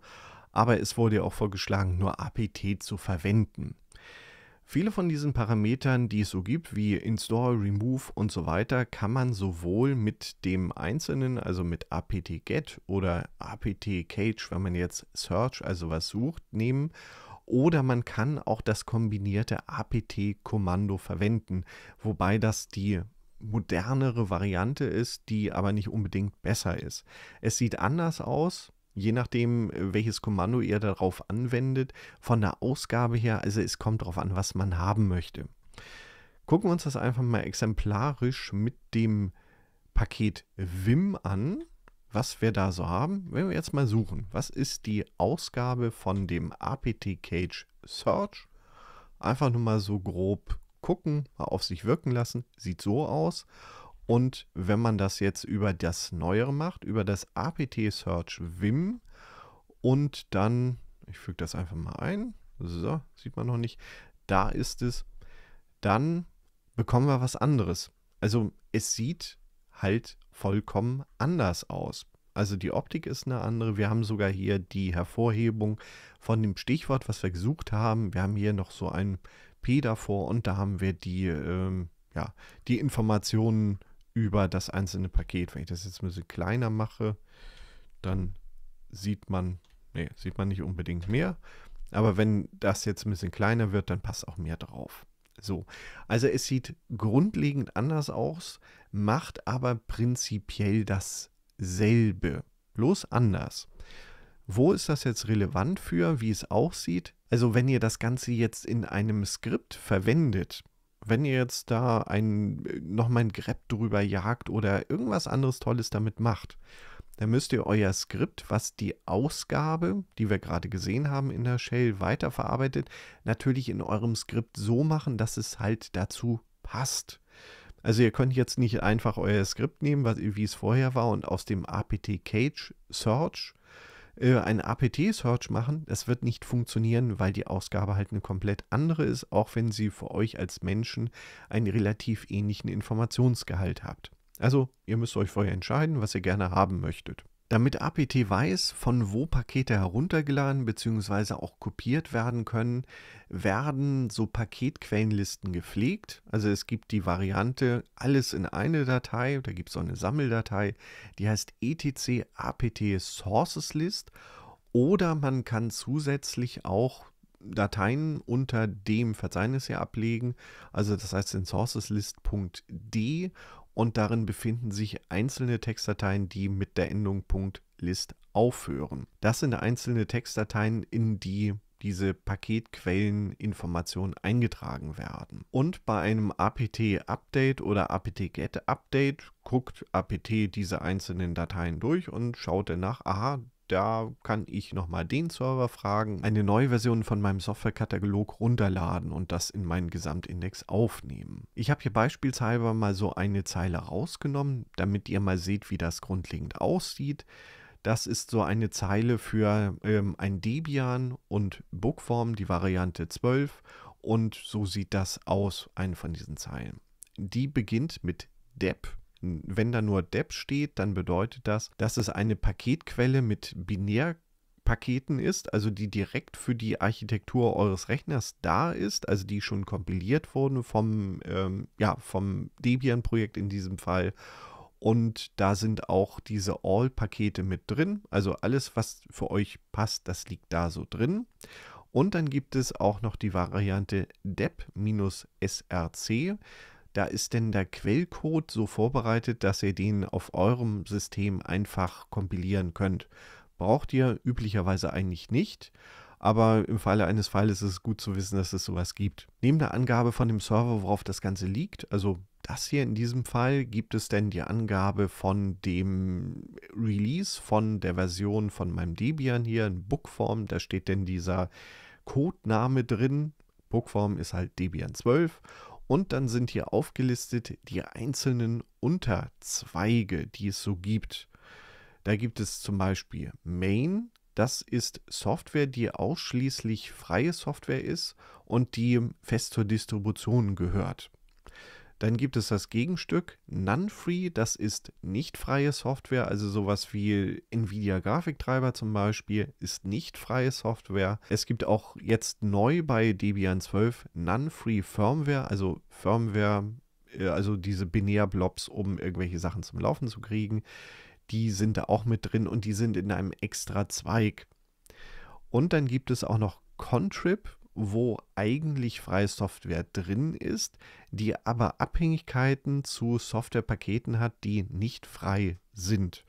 aber es wurde ja auch vorgeschlagen, nur apt zu verwenden. Viele von diesen Parametern, die es so gibt, wie Install, Remove und so weiter, kann man sowohl mit dem einzelnen, also mit apt-get oder apt-cage, wenn man jetzt Search, also was sucht, nehmen oder man kann auch das kombinierte apt-Kommando verwenden, wobei das die modernere Variante ist, die aber nicht unbedingt besser ist. Es sieht anders aus, je nachdem, welches Kommando ihr darauf anwendet, von der Ausgabe her, also es kommt darauf an, was man haben möchte. Gucken wir uns das einfach mal exemplarisch mit dem Paket Vim an, was wir da so haben. Wenn wir jetzt mal suchen, was ist die Ausgabe von dem APT Cage Search? Einfach nur mal so grob gucken, mal auf sich wirken lassen. Sieht so aus. Und wenn man das jetzt über das Neuere macht, über das APT Search Vim und dann, ich füge das einfach mal ein, so, sieht man noch nicht, da ist es, dann bekommen wir was anderes. Also es sieht halt vollkommen anders aus. Also die Optik ist eine andere. Wir haben sogar hier die Hervorhebung von dem Stichwort, was wir gesucht haben. Wir haben hier noch so ein P davor und da haben wir die, ähm, ja, die Informationen über das einzelne Paket. Wenn ich das jetzt ein bisschen kleiner mache, dann sieht man, nee, sieht man nicht unbedingt mehr. Aber wenn das jetzt ein bisschen kleiner wird, dann passt auch mehr drauf. So, also es sieht grundlegend anders aus, macht aber prinzipiell dasselbe, bloß anders. Wo ist das jetzt relevant für, wie es aussieht? Also wenn ihr das Ganze jetzt in einem Skript verwendet, wenn ihr jetzt da ein, äh, nochmal ein Grab drüber jagt oder irgendwas anderes Tolles damit macht, dann müsst ihr euer Skript, was die Ausgabe, die wir gerade gesehen haben in der Shell, weiterverarbeitet, natürlich in eurem Skript so machen, dass es halt dazu passt. Also ihr könnt jetzt nicht einfach euer Skript nehmen, was, wie es vorher war, und aus dem apt-cage-search äh, einen APT-Search machen. Das wird nicht funktionieren, weil die Ausgabe halt eine komplett andere ist, auch wenn sie für euch als Menschen einen relativ ähnlichen Informationsgehalt habt. Also ihr müsst euch vorher entscheiden, was ihr gerne haben möchtet. Damit APT weiß, von wo Pakete heruntergeladen bzw. auch kopiert werden können, werden so Paketquellenlisten gepflegt. Also es gibt die Variante alles in eine Datei, da gibt es so eine Sammeldatei, die heißt etc apt sources list oder man kann zusätzlich auch Dateien unter dem Verzeichnis hier ablegen, also das heißt in List.d und darin befinden sich einzelne Textdateien, die mit der Endung .list aufhören. Das sind einzelne Textdateien, in die diese Paketquelleninformationen eingetragen werden. Und bei einem apt-update oder apt-get-update guckt apt diese einzelnen Dateien durch und schaut danach, aha, da kann ich nochmal den Server fragen, eine neue Version von meinem Softwarekatalog runterladen und das in meinen Gesamtindex aufnehmen. Ich habe hier beispielsweise mal so eine Zeile rausgenommen, damit ihr mal seht, wie das grundlegend aussieht. Das ist so eine Zeile für ähm, ein Debian und Bookform, die Variante 12. Und so sieht das aus, eine von diesen Zeilen. Die beginnt mit dep wenn da nur Depp steht, dann bedeutet das, dass es eine Paketquelle mit Binärpaketen ist, also die direkt für die Architektur eures Rechners da ist, also die schon kompiliert wurden vom, ähm, ja, vom Debian-Projekt in diesem Fall. Und da sind auch diese All-Pakete mit drin. Also alles, was für euch passt, das liegt da so drin. Und dann gibt es auch noch die Variante dep-src da ist denn der Quellcode so vorbereitet, dass ihr den auf eurem System einfach kompilieren könnt. Braucht ihr üblicherweise eigentlich nicht, aber im Falle eines Falles ist es gut zu wissen, dass es sowas gibt. Neben der Angabe von dem Server, worauf das Ganze liegt, also das hier in diesem Fall, gibt es denn die Angabe von dem Release von der Version von meinem Debian hier in Bookform. Da steht denn dieser Codename drin. Bookform ist halt Debian 12 und dann sind hier aufgelistet die einzelnen Unterzweige, die es so gibt. Da gibt es zum Beispiel Main, das ist Software, die ausschließlich freie Software ist und die fest zur Distribution gehört. Dann gibt es das Gegenstück Non-Free, das ist nicht freie Software, also sowas wie Nvidia Grafiktreiber zum Beispiel ist nicht freie Software. Es gibt auch jetzt neu bei Debian 12 Non-Free Firmware, also Firmware, äh, also diese Binär-Blobs, um irgendwelche Sachen zum Laufen zu kriegen. Die sind da auch mit drin und die sind in einem extra Zweig. Und dann gibt es auch noch Contrib wo eigentlich freie Software drin ist, die aber Abhängigkeiten zu Softwarepaketen hat, die nicht frei sind.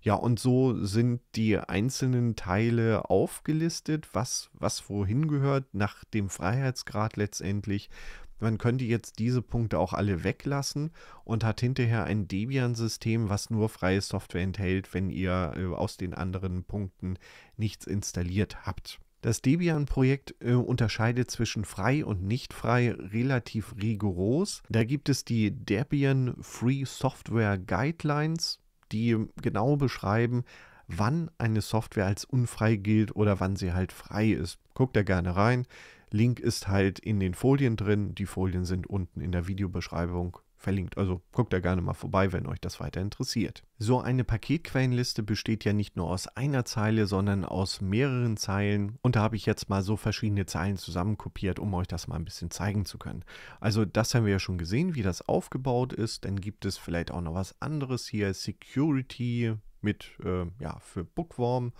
Ja, und so sind die einzelnen Teile aufgelistet, was, was wohin gehört, nach dem Freiheitsgrad letztendlich. Man könnte jetzt diese Punkte auch alle weglassen und hat hinterher ein Debian-System, was nur freie Software enthält, wenn ihr äh, aus den anderen Punkten nichts installiert habt. Das Debian-Projekt äh, unterscheidet zwischen frei und nicht frei relativ rigoros. Da gibt es die Debian Free Software Guidelines, die genau beschreiben, wann eine Software als unfrei gilt oder wann sie halt frei ist. Guckt da gerne rein. Link ist halt in den Folien drin. Die Folien sind unten in der Videobeschreibung verlinkt. Also guckt da gerne mal vorbei, wenn euch das weiter interessiert. So eine Paketquellenliste besteht ja nicht nur aus einer Zeile, sondern aus mehreren Zeilen. Und da habe ich jetzt mal so verschiedene Zeilen zusammenkopiert, um euch das mal ein bisschen zeigen zu können. Also das haben wir ja schon gesehen, wie das aufgebaut ist. Dann gibt es vielleicht auch noch was anderes hier. Security mit, äh, ja, für Bookworm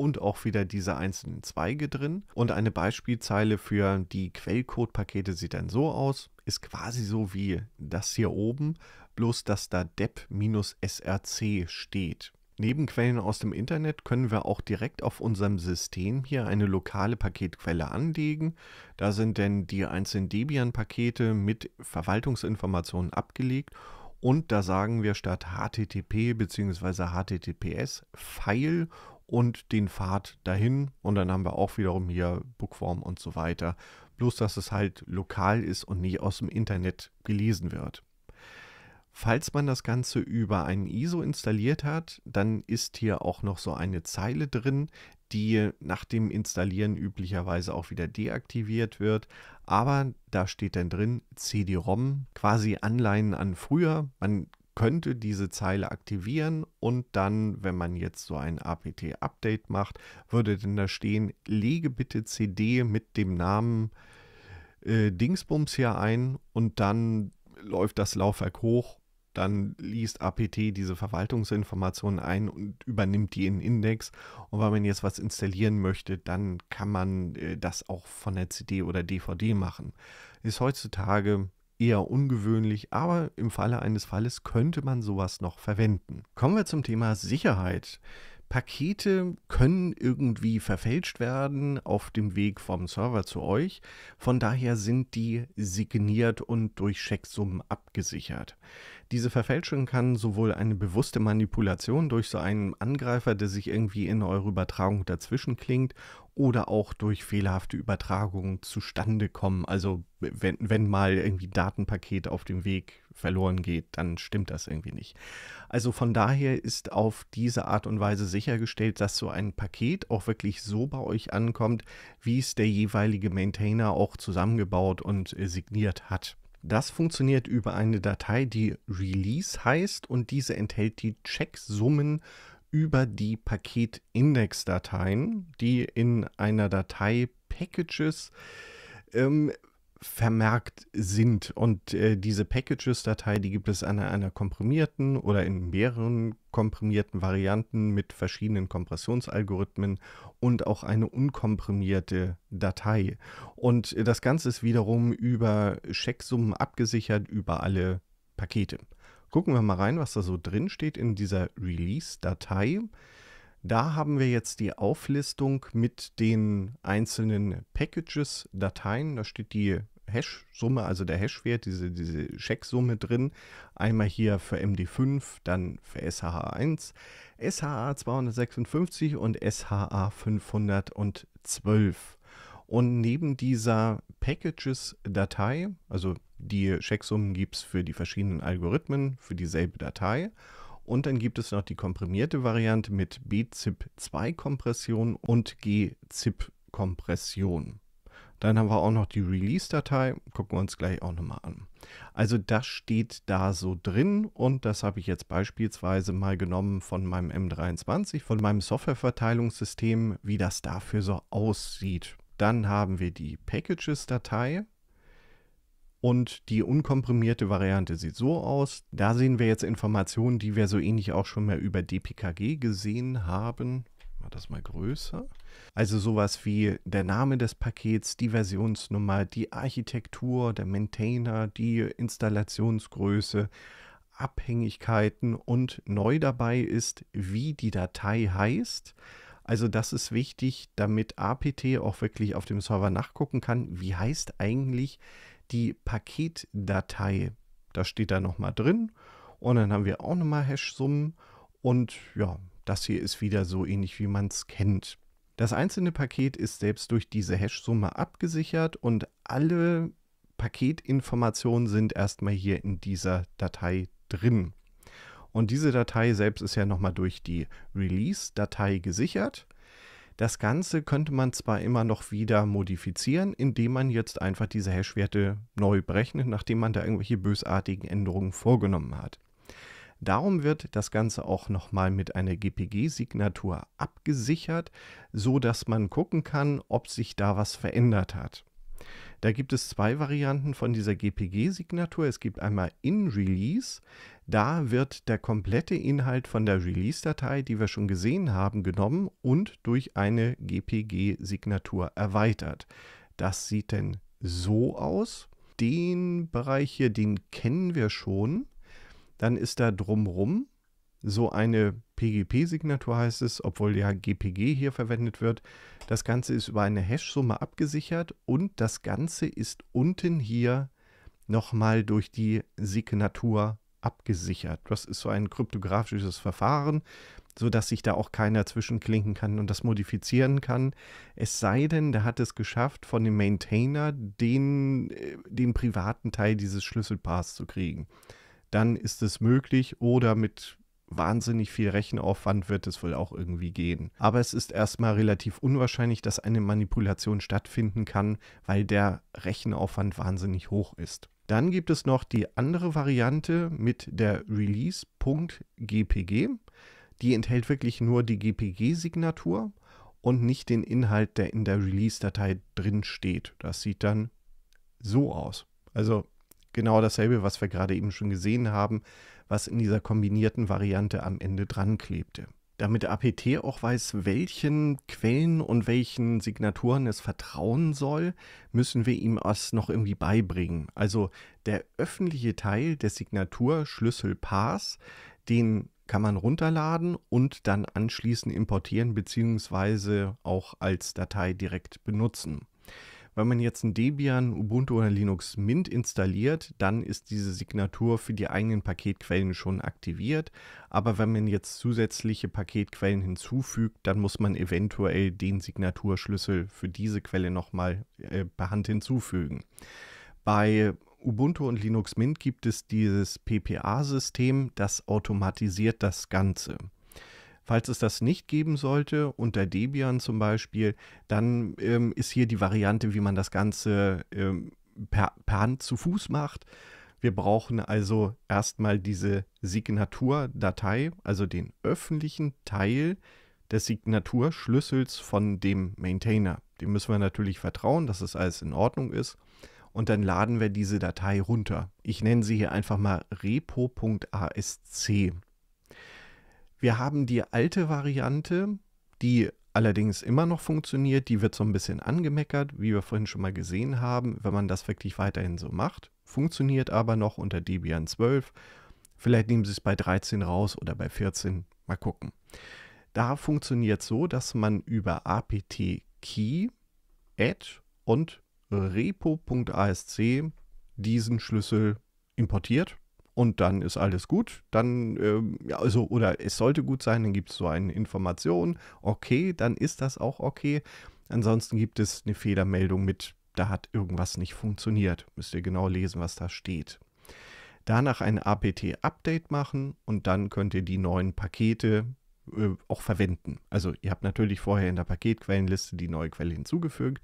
und auch wieder diese einzelnen Zweige drin. Und eine Beispielzeile für die Quellcode-Pakete sieht dann so aus. Ist quasi so wie das hier oben, bloß dass da dep-src steht. Neben Quellen aus dem Internet können wir auch direkt auf unserem System hier eine lokale Paketquelle anlegen. Da sind denn die einzelnen Debian-Pakete mit Verwaltungsinformationen abgelegt und da sagen wir statt HTTP bzw. HTTPS File und den Pfad dahin. Und dann haben wir auch wiederum hier Bookform und so weiter. Bloß, dass es halt lokal ist und nicht aus dem Internet gelesen wird. Falls man das Ganze über einen ISO installiert hat, dann ist hier auch noch so eine Zeile drin, die nach dem Installieren üblicherweise auch wieder deaktiviert wird. Aber da steht dann drin CD-ROM, quasi Anleihen an früher. Man könnte diese Zeile aktivieren und dann, wenn man jetzt so ein APT-Update macht, würde denn da stehen, lege bitte CD mit dem Namen äh, Dingsbums hier ein und dann läuft das Laufwerk hoch, dann liest APT diese Verwaltungsinformationen ein und übernimmt die in Index. Und wenn man jetzt was installieren möchte, dann kann man äh, das auch von der CD oder DVD machen. Ist heutzutage eher ungewöhnlich, aber im Falle eines Falles könnte man sowas noch verwenden. Kommen wir zum Thema Sicherheit. Pakete können irgendwie verfälscht werden auf dem Weg vom Server zu euch. Von daher sind die signiert und durch Checksummen abgesichert. Diese Verfälschung kann sowohl eine bewusste Manipulation durch so einen Angreifer, der sich irgendwie in eure Übertragung dazwischen klingt, oder auch durch fehlerhafte Übertragungen zustande kommen. Also wenn, wenn mal irgendwie ein Datenpaket auf dem Weg verloren geht, dann stimmt das irgendwie nicht. Also von daher ist auf diese Art und Weise sichergestellt, dass so ein Paket auch wirklich so bei euch ankommt, wie es der jeweilige Maintainer auch zusammengebaut und äh, signiert hat. Das funktioniert über eine Datei, die Release heißt und diese enthält die Checksummen über die Paketindex-Dateien, die in einer Datei Packages ähm, vermerkt sind. Und äh, diese Packages-Datei, die gibt es an einer komprimierten oder in mehreren komprimierten Varianten mit verschiedenen Kompressionsalgorithmen und auch eine unkomprimierte Datei. Und äh, das Ganze ist wiederum über Checksummen abgesichert über alle Pakete. Gucken wir mal rein, was da so drin steht in dieser Release-Datei. Da haben wir jetzt die Auflistung mit den einzelnen Packages-Dateien. Da steht die Hash-Summe, also der Hash-Wert, diese, diese Checksumme drin. Einmal hier für MD5, dann für shh 1 SHA 256 und SHA 512. Und neben dieser Packages-Datei, also die Checksummen gibt es für die verschiedenen Algorithmen, für dieselbe Datei. Und dann gibt es noch die komprimierte Variante mit BZIP2-Kompression und GZIP-Kompression. Dann haben wir auch noch die Release-Datei, gucken wir uns gleich auch nochmal an. Also das steht da so drin und das habe ich jetzt beispielsweise mal genommen von meinem M23, von meinem Softwareverteilungssystem, wie das dafür so aussieht. Dann haben wir die Packages-Datei. Und die unkomprimierte Variante sieht so aus. Da sehen wir jetzt Informationen, die wir so ähnlich auch schon mal über DPKG gesehen haben. Mach das mal größer. Also sowas wie der Name des Pakets, die Versionsnummer, die Architektur, der Maintainer, die Installationsgröße, Abhängigkeiten und neu dabei ist, wie die Datei heißt. Also das ist wichtig, damit APT auch wirklich auf dem Server nachgucken kann, wie heißt eigentlich die Paketdatei. Das steht da nochmal drin. Und dann haben wir auch nochmal Hash-Summen. Und ja, das hier ist wieder so ähnlich, wie man es kennt. Das einzelne Paket ist selbst durch diese Hash-Summe abgesichert und alle Paketinformationen sind erstmal hier in dieser Datei drin. Und diese Datei selbst ist ja nochmal durch die Release-Datei gesichert. Das Ganze könnte man zwar immer noch wieder modifizieren, indem man jetzt einfach diese Hash-Werte neu berechnet, nachdem man da irgendwelche bösartigen Änderungen vorgenommen hat. Darum wird das Ganze auch nochmal mit einer GPG-Signatur abgesichert, sodass man gucken kann, ob sich da was verändert hat. Da gibt es zwei Varianten von dieser GPG-Signatur. Es gibt einmal in Release. Da wird der komplette Inhalt von der Release-Datei, die wir schon gesehen haben, genommen und durch eine GPG-Signatur erweitert. Das sieht denn so aus. Den Bereich hier, den kennen wir schon. Dann ist da drumrum so eine PGP-Signatur heißt es, obwohl ja GPG hier verwendet wird. Das Ganze ist über eine Hash-Summe abgesichert und das Ganze ist unten hier nochmal durch die Signatur abgesichert. Das ist so ein kryptografisches Verfahren, sodass sich da auch keiner zwischenklinken kann und das modifizieren kann. Es sei denn, der hat es geschafft, von dem Maintainer den, äh, den privaten Teil dieses Schlüsselpaars zu kriegen. Dann ist es möglich oder mit wahnsinnig viel Rechenaufwand wird es wohl auch irgendwie gehen. Aber es ist erstmal relativ unwahrscheinlich, dass eine Manipulation stattfinden kann, weil der Rechenaufwand wahnsinnig hoch ist. Dann gibt es noch die andere Variante mit der Release.gpg. Die enthält wirklich nur die GPG-Signatur und nicht den Inhalt, der in der Release-Datei drin steht. Das sieht dann so aus. Also genau dasselbe, was wir gerade eben schon gesehen haben, was in dieser kombinierten Variante am Ende dran klebte. Damit der APT auch weiß, welchen Quellen und welchen Signaturen es vertrauen soll, müssen wir ihm das noch irgendwie beibringen. Also der öffentliche Teil des Signaturschlüsselpaars, den kann man runterladen und dann anschließend importieren bzw. auch als Datei direkt benutzen. Wenn man jetzt ein Debian, Ubuntu oder Linux Mint installiert, dann ist diese Signatur für die eigenen Paketquellen schon aktiviert. Aber wenn man jetzt zusätzliche Paketquellen hinzufügt, dann muss man eventuell den Signaturschlüssel für diese Quelle nochmal äh, per Hand hinzufügen. Bei Ubuntu und Linux Mint gibt es dieses PPA-System, das automatisiert das Ganze. Falls es das nicht geben sollte, unter Debian zum Beispiel, dann ähm, ist hier die Variante, wie man das Ganze ähm, per, per Hand zu Fuß macht. Wir brauchen also erstmal diese Signaturdatei, also den öffentlichen Teil des Signaturschlüssels von dem Maintainer. Dem müssen wir natürlich vertrauen, dass es das alles in Ordnung ist. Und dann laden wir diese Datei runter. Ich nenne sie hier einfach mal repo.asc. Wir haben die alte Variante, die allerdings immer noch funktioniert. Die wird so ein bisschen angemeckert, wie wir vorhin schon mal gesehen haben, wenn man das wirklich weiterhin so macht. Funktioniert aber noch unter Debian 12. Vielleicht nehmen sie es bei 13 raus oder bei 14. Mal gucken. Da funktioniert so, dass man über apt key add und repo.asc diesen Schlüssel importiert und dann ist alles gut. Dann, ähm, ja, also, oder es sollte gut sein, dann gibt es so eine Information, okay, dann ist das auch okay. Ansonsten gibt es eine Fehlermeldung mit, da hat irgendwas nicht funktioniert. Müsst ihr genau lesen, was da steht. Danach ein APT-Update machen und dann könnt ihr die neuen Pakete äh, auch verwenden. Also ihr habt natürlich vorher in der Paketquellenliste die neue Quelle hinzugefügt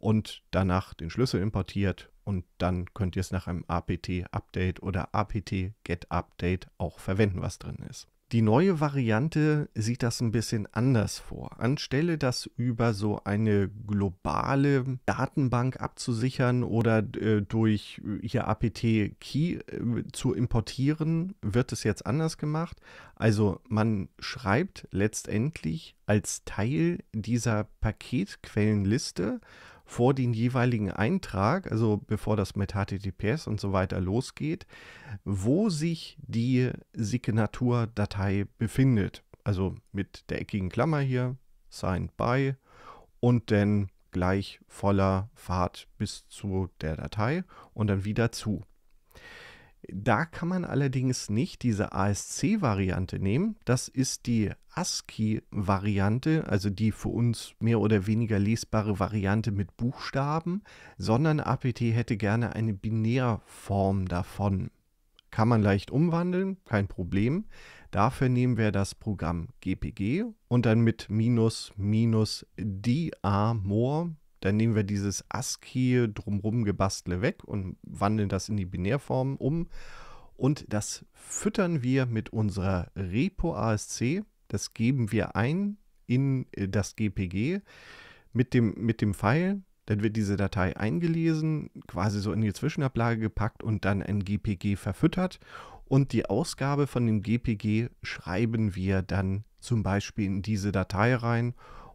und danach den Schlüssel importiert und dann könnt ihr es nach einem APT-Update oder APT-Get-Update auch verwenden, was drin ist. Die neue Variante sieht das ein bisschen anders vor. Anstelle das über so eine globale Datenbank abzusichern oder äh, durch äh, hier APT-Key äh, zu importieren, wird es jetzt anders gemacht. Also man schreibt letztendlich als Teil dieser Paketquellenliste vor den jeweiligen Eintrag, also bevor das mit HTTPS und so weiter losgeht, wo sich die Signaturdatei befindet. Also mit der eckigen Klammer hier, signed by und dann gleich voller Fahrt bis zu der Datei und dann wieder zu. Da kann man allerdings nicht diese ASC-Variante nehmen. Das ist die ASCII-Variante, also die für uns mehr oder weniger lesbare Variante mit Buchstaben, sondern APT hätte gerne eine Binärform davon. Kann man leicht umwandeln, kein Problem. Dafür nehmen wir das Programm GPG und dann mit minus minus DA more dann nehmen wir dieses ASCII drumrum gebastle weg und wandeln das in die Binärform um. Und das füttern wir mit unserer Repo ASC. Das geben wir ein in äh, das GPG mit dem, mit dem Pfeil. Dann wird diese Datei eingelesen, quasi so in die Zwischenablage gepackt und dann in GPG verfüttert. Und die Ausgabe von dem GPG schreiben wir dann zum Beispiel in diese Datei rein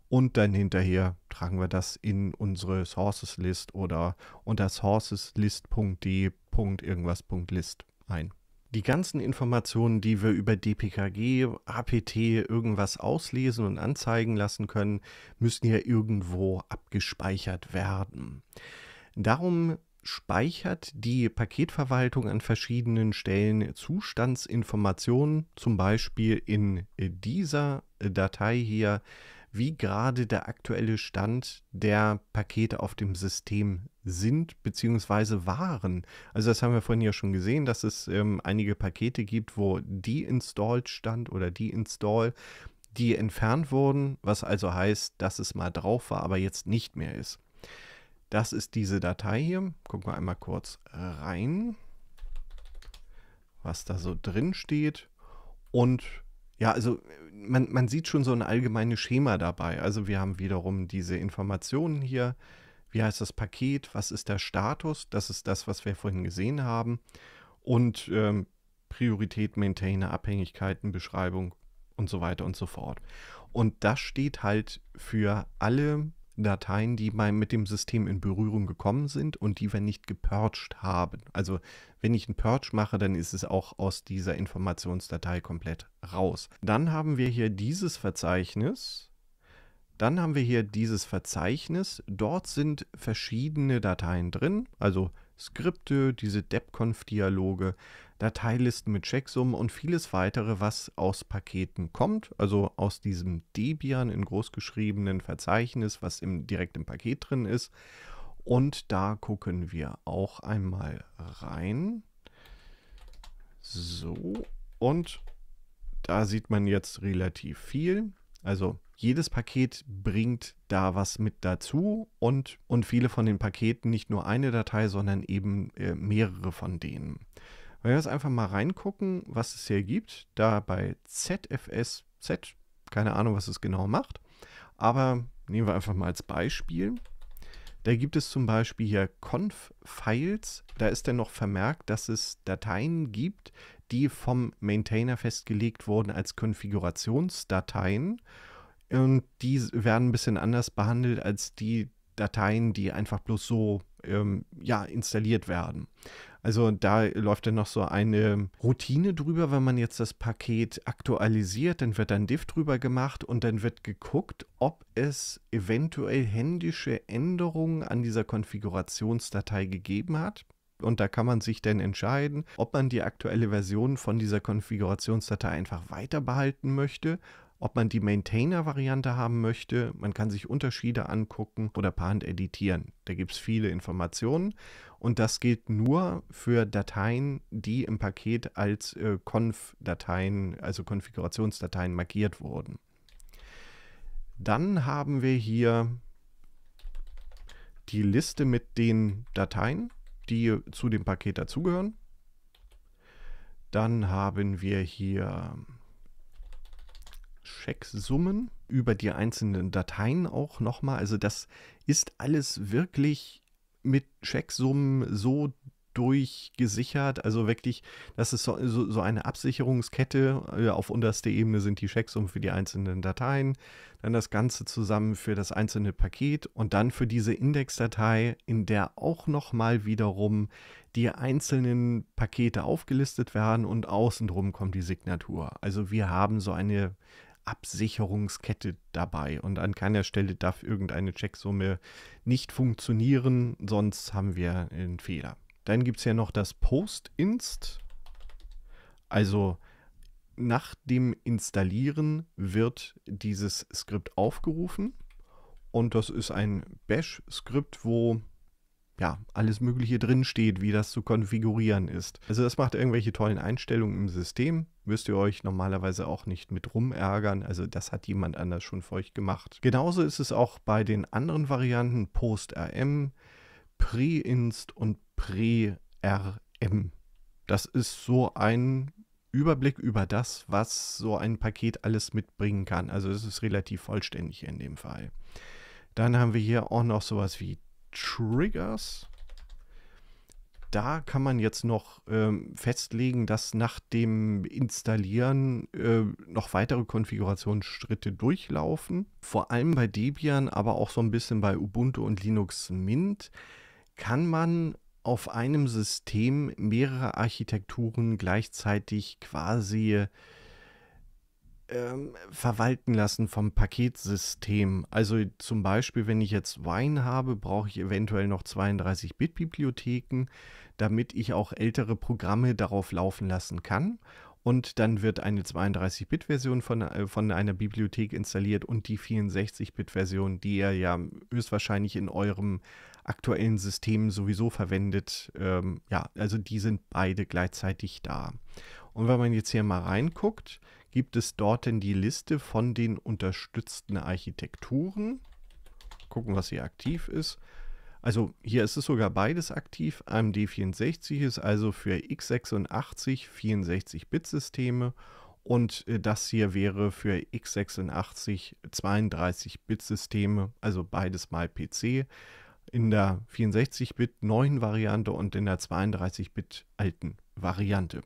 und dann hinterher tragen wir das in unsere Sources List oder unter sourceslist.d. irgendwas.list ein. Die ganzen Informationen, die wir über DPKG, APT irgendwas auslesen und anzeigen lassen können, müssen ja irgendwo abgespeichert werden. Darum speichert die Paketverwaltung an verschiedenen Stellen Zustandsinformationen, zum Beispiel in dieser Datei hier wie gerade der aktuelle Stand der Pakete auf dem System sind bzw. waren. Also das haben wir vorhin ja schon gesehen, dass es ähm, einige Pakete gibt, wo die installed stand oder die install, die entfernt wurden, was also heißt, dass es mal drauf war, aber jetzt nicht mehr ist. Das ist diese Datei hier. Gucken wir einmal kurz rein, was da so drin steht. Und ja, also man, man sieht schon so ein allgemeines Schema dabei. Also wir haben wiederum diese Informationen hier. Wie heißt das Paket? Was ist der Status? Das ist das, was wir vorhin gesehen haben. Und ähm, Priorität, Maintainer, Abhängigkeiten, Beschreibung und so weiter und so fort. Und das steht halt für alle Dateien, die mal mit dem System in Berührung gekommen sind und die wir nicht gepurcht haben. Also wenn ich einen Purge mache, dann ist es auch aus dieser Informationsdatei komplett raus. Dann haben wir hier dieses Verzeichnis. Dann haben wir hier dieses Verzeichnis. Dort sind verschiedene Dateien drin, also Skripte, diese depconf dialoge Dateilisten mit Checksummen und vieles weitere, was aus Paketen kommt, also aus diesem Debian in großgeschriebenen Verzeichnis, was im, direkt im Paket drin ist. Und da gucken wir auch einmal rein. So, und da sieht man jetzt relativ viel. Also jedes Paket bringt da was mit dazu und, und viele von den Paketen nicht nur eine Datei, sondern eben äh, mehrere von denen wenn wir jetzt einfach mal reingucken, was es hier gibt? Da bei ZFSZ, keine Ahnung, was es genau macht, aber nehmen wir einfach mal als Beispiel. Da gibt es zum Beispiel hier Conf-Files. Da ist dann noch vermerkt, dass es Dateien gibt, die vom Maintainer festgelegt wurden als Konfigurationsdateien. Und die werden ein bisschen anders behandelt als die Dateien, die einfach bloß so ähm, ja, installiert werden. Also da läuft dann noch so eine Routine drüber, wenn man jetzt das Paket aktualisiert, dann wird ein Diff drüber gemacht und dann wird geguckt, ob es eventuell händische Änderungen an dieser Konfigurationsdatei gegeben hat. Und da kann man sich dann entscheiden, ob man die aktuelle Version von dieser Konfigurationsdatei einfach weiter behalten möchte ob man die Maintainer-Variante haben möchte. Man kann sich Unterschiede angucken oder per Hand editieren. Da gibt es viele Informationen. Und das gilt nur für Dateien, die im Paket als äh, Conf-Dateien, also Konfigurationsdateien markiert wurden. Dann haben wir hier die Liste mit den Dateien, die zu dem Paket dazugehören. Dann haben wir hier Checksummen über die einzelnen Dateien auch nochmal. Also das ist alles wirklich mit Checksummen so durchgesichert, also wirklich, das ist so, so, so eine Absicherungskette. Äh, auf unterster Ebene sind die Checksummen für die einzelnen Dateien, dann das Ganze zusammen für das einzelne Paket und dann für diese Indexdatei, in der auch nochmal wiederum die einzelnen Pakete aufgelistet werden und außenrum kommt die Signatur. Also wir haben so eine Absicherungskette dabei und an keiner Stelle darf irgendeine Checksumme nicht funktionieren, sonst haben wir einen Fehler. Dann gibt es ja noch das Post-Inst, also nach dem Installieren wird dieses Skript aufgerufen und das ist ein Bash-Skript, wo ja, alles Mögliche drin steht, wie das zu konfigurieren ist. Also das macht irgendwelche tollen Einstellungen im System. Müsst ihr euch normalerweise auch nicht mit rumärgern. Also das hat jemand anders schon für euch gemacht. Genauso ist es auch bei den anderen Varianten Post-RM, Pre-Inst und Pre-RM. Das ist so ein Überblick über das, was so ein Paket alles mitbringen kann. Also es ist relativ vollständig in dem Fall. Dann haben wir hier auch noch sowas wie Triggers. Da kann man jetzt noch ähm, festlegen, dass nach dem Installieren äh, noch weitere Konfigurationsschritte durchlaufen. Vor allem bei Debian, aber auch so ein bisschen bei Ubuntu und Linux Mint kann man auf einem System mehrere Architekturen gleichzeitig quasi ähm, verwalten lassen vom Paketsystem. Also zum Beispiel, wenn ich jetzt Wine habe, brauche ich eventuell noch 32-Bit-Bibliotheken, damit ich auch ältere Programme darauf laufen lassen kann. Und dann wird eine 32-Bit-Version von, äh, von einer Bibliothek installiert und die 64-Bit-Version, die ihr ja höchstwahrscheinlich in eurem aktuellen System sowieso verwendet. Ähm, ja, also die sind beide gleichzeitig da. Und wenn man jetzt hier mal reinguckt, Gibt es dort denn die Liste von den unterstützten Architekturen? Gucken, was hier aktiv ist. Also hier ist es sogar beides aktiv. AMD 64 ist also für x86 64-Bit-Systeme und äh, das hier wäre für x86 32-Bit-Systeme, also beides mal PC, in der 64-Bit neuen Variante und in der 32-Bit alten Variante.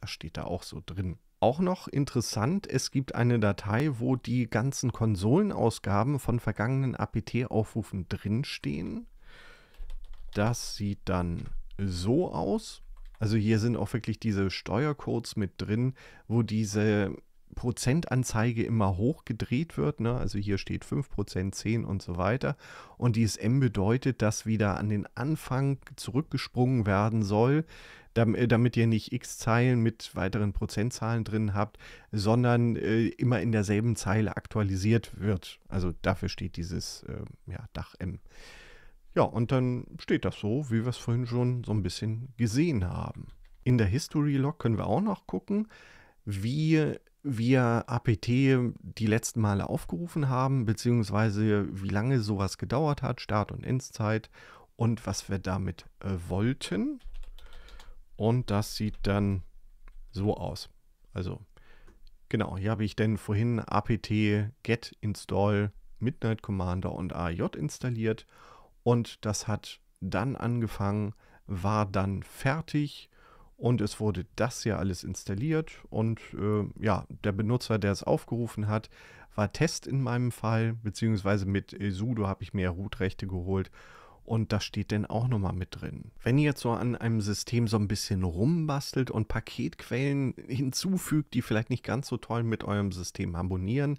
Das steht da auch so drin. Auch noch interessant, es gibt eine Datei, wo die ganzen Konsolenausgaben von vergangenen APT-Aufrufen drinstehen. Das sieht dann so aus. Also hier sind auch wirklich diese Steuercodes mit drin, wo diese Prozentanzeige immer hochgedreht wird. Ne? Also hier steht 5%, 10 und so weiter. Und die SM bedeutet, dass wieder an den Anfang zurückgesprungen werden soll. Äh, damit ihr nicht x Zeilen mit weiteren Prozentzahlen drin habt, sondern äh, immer in derselben Zeile aktualisiert wird. Also dafür steht dieses äh, ja, Dach M. Ja, und dann steht das so, wie wir es vorhin schon so ein bisschen gesehen haben. In der History Log können wir auch noch gucken, wie wir APT die letzten Male aufgerufen haben, beziehungsweise wie lange sowas gedauert hat, Start- und Endzeit und was wir damit äh, wollten. Und das sieht dann so aus. Also, genau, hier habe ich denn vorhin apt get install Midnight Commander und AJ installiert und das hat dann angefangen, war dann fertig und es wurde das hier alles installiert und äh, ja, der Benutzer, der es aufgerufen hat, war Test in meinem Fall, beziehungsweise mit sudo habe ich mehr Root-Rechte geholt und das steht dann auch nochmal mit drin. Wenn ihr jetzt so an einem System so ein bisschen rumbastelt und Paketquellen [laughs] hinzufügt, die vielleicht nicht ganz so toll mit eurem System harmonieren,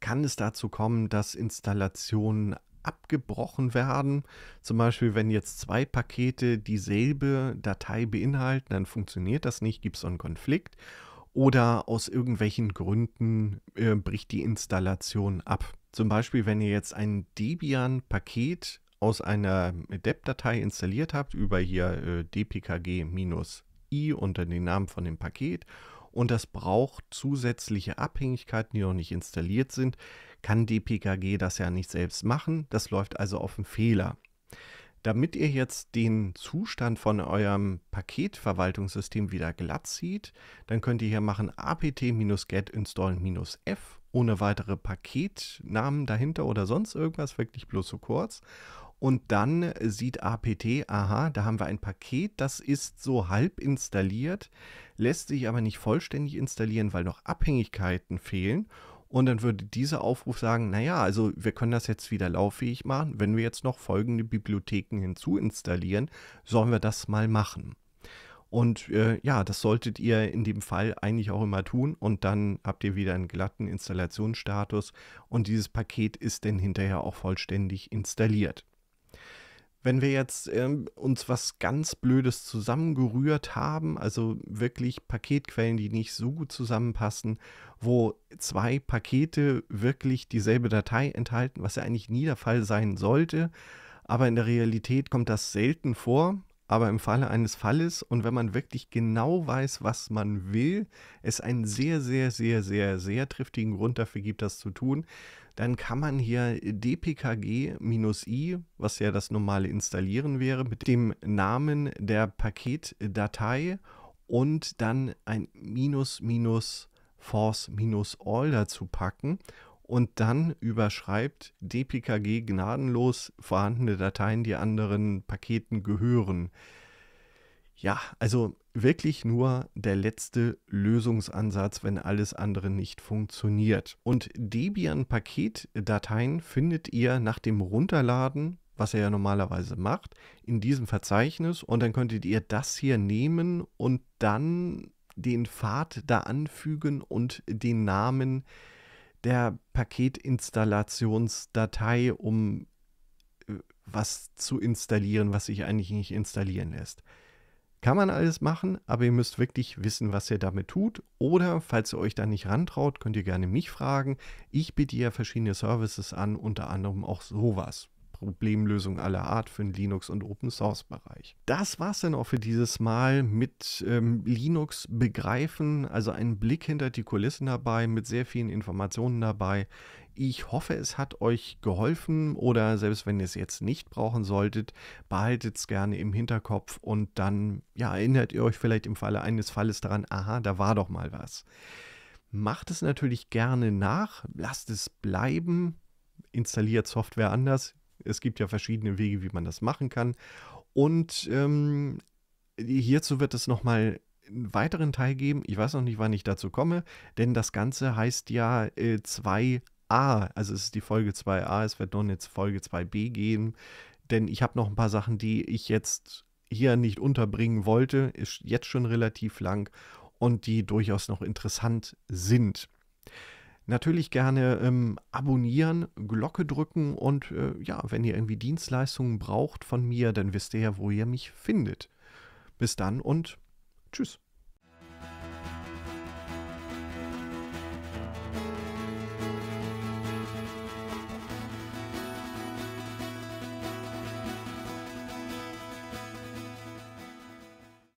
kann es dazu kommen, dass Installationen abgebrochen werden. Zum Beispiel, wenn jetzt zwei Pakete dieselbe Datei beinhalten, dann funktioniert das nicht, gibt es so einen Konflikt. Oder aus irgendwelchen Gründen äh, bricht die Installation ab. Zum Beispiel, wenn ihr jetzt ein Debian-Paket aus einer DEP-Datei installiert habt, über hier äh, dpkg-i unter den Namen von dem Paket und das braucht zusätzliche Abhängigkeiten, die noch nicht installiert sind, kann dpkg das ja nicht selbst machen. Das läuft also auf einen Fehler. Damit ihr jetzt den Zustand von eurem Paketverwaltungssystem wieder glatt sieht, dann könnt ihr hier machen apt-get install-f ohne weitere Paketnamen dahinter oder sonst irgendwas, wirklich bloß so kurz und dann sieht APT, aha, da haben wir ein Paket, das ist so halb installiert, lässt sich aber nicht vollständig installieren, weil noch Abhängigkeiten fehlen. Und dann würde dieser Aufruf sagen, naja, also wir können das jetzt wieder lauffähig machen. Wenn wir jetzt noch folgende Bibliotheken hinzuinstallieren, sollen wir das mal machen. Und äh, ja, das solltet ihr in dem Fall eigentlich auch immer tun und dann habt ihr wieder einen glatten Installationsstatus und dieses Paket ist dann hinterher auch vollständig installiert. Wenn wir jetzt ähm, uns was ganz Blödes zusammengerührt haben, also wirklich Paketquellen, die nicht so gut zusammenpassen, wo zwei Pakete wirklich dieselbe Datei enthalten, was ja eigentlich nie der Fall sein sollte, aber in der Realität kommt das selten vor, aber im Falle eines Falles und wenn man wirklich genau weiß, was man will, es einen sehr, sehr, sehr, sehr, sehr triftigen Grund dafür gibt, das zu tun, dann kann man hier dpkg-i, was ja das normale Installieren wäre, mit dem Namen der Paketdatei und dann ein minus minus force minus all dazu packen und dann überschreibt dpkg gnadenlos vorhandene Dateien, die anderen Paketen gehören. Ja, also wirklich nur der letzte Lösungsansatz, wenn alles andere nicht funktioniert. Und Debian-Paketdateien findet ihr nach dem Runterladen was er ja normalerweise macht, in diesem Verzeichnis und dann könntet ihr das hier nehmen und dann den Pfad da anfügen und den Namen der Paketinstallationsdatei, um äh, was zu installieren, was sich eigentlich nicht installieren lässt. Kann man alles machen, aber ihr müsst wirklich wissen, was ihr damit tut. Oder falls ihr euch da nicht rantraut, könnt ihr gerne mich fragen. Ich biete ja verschiedene Services an, unter anderem auch sowas. Problemlösung aller Art für den Linux- und Open-Source-Bereich. Das war es dann auch für dieses Mal mit ähm, Linux begreifen, also einen Blick hinter die Kulissen dabei, mit sehr vielen Informationen dabei. Ich hoffe, es hat euch geholfen oder selbst wenn ihr es jetzt nicht brauchen solltet, behaltet es gerne im Hinterkopf und dann ja, erinnert ihr euch vielleicht im Falle eines Falles daran, aha, da war doch mal was. Macht es natürlich gerne nach, lasst es bleiben, installiert Software anders, es gibt ja verschiedene Wege, wie man das machen kann. Und ähm, hierzu wird es nochmal einen weiteren Teil geben. Ich weiß noch nicht, wann ich dazu komme, denn das Ganze heißt ja äh, 2a. Also es ist die Folge 2a, es wird nun jetzt Folge 2b gehen. Denn ich habe noch ein paar Sachen, die ich jetzt hier nicht unterbringen wollte. Ist jetzt schon relativ lang und die durchaus noch interessant sind. Natürlich gerne ähm, abonnieren, Glocke drücken und äh, ja, wenn ihr irgendwie Dienstleistungen braucht von mir, dann wisst ihr ja, wo ihr mich findet. Bis dann und tschüss.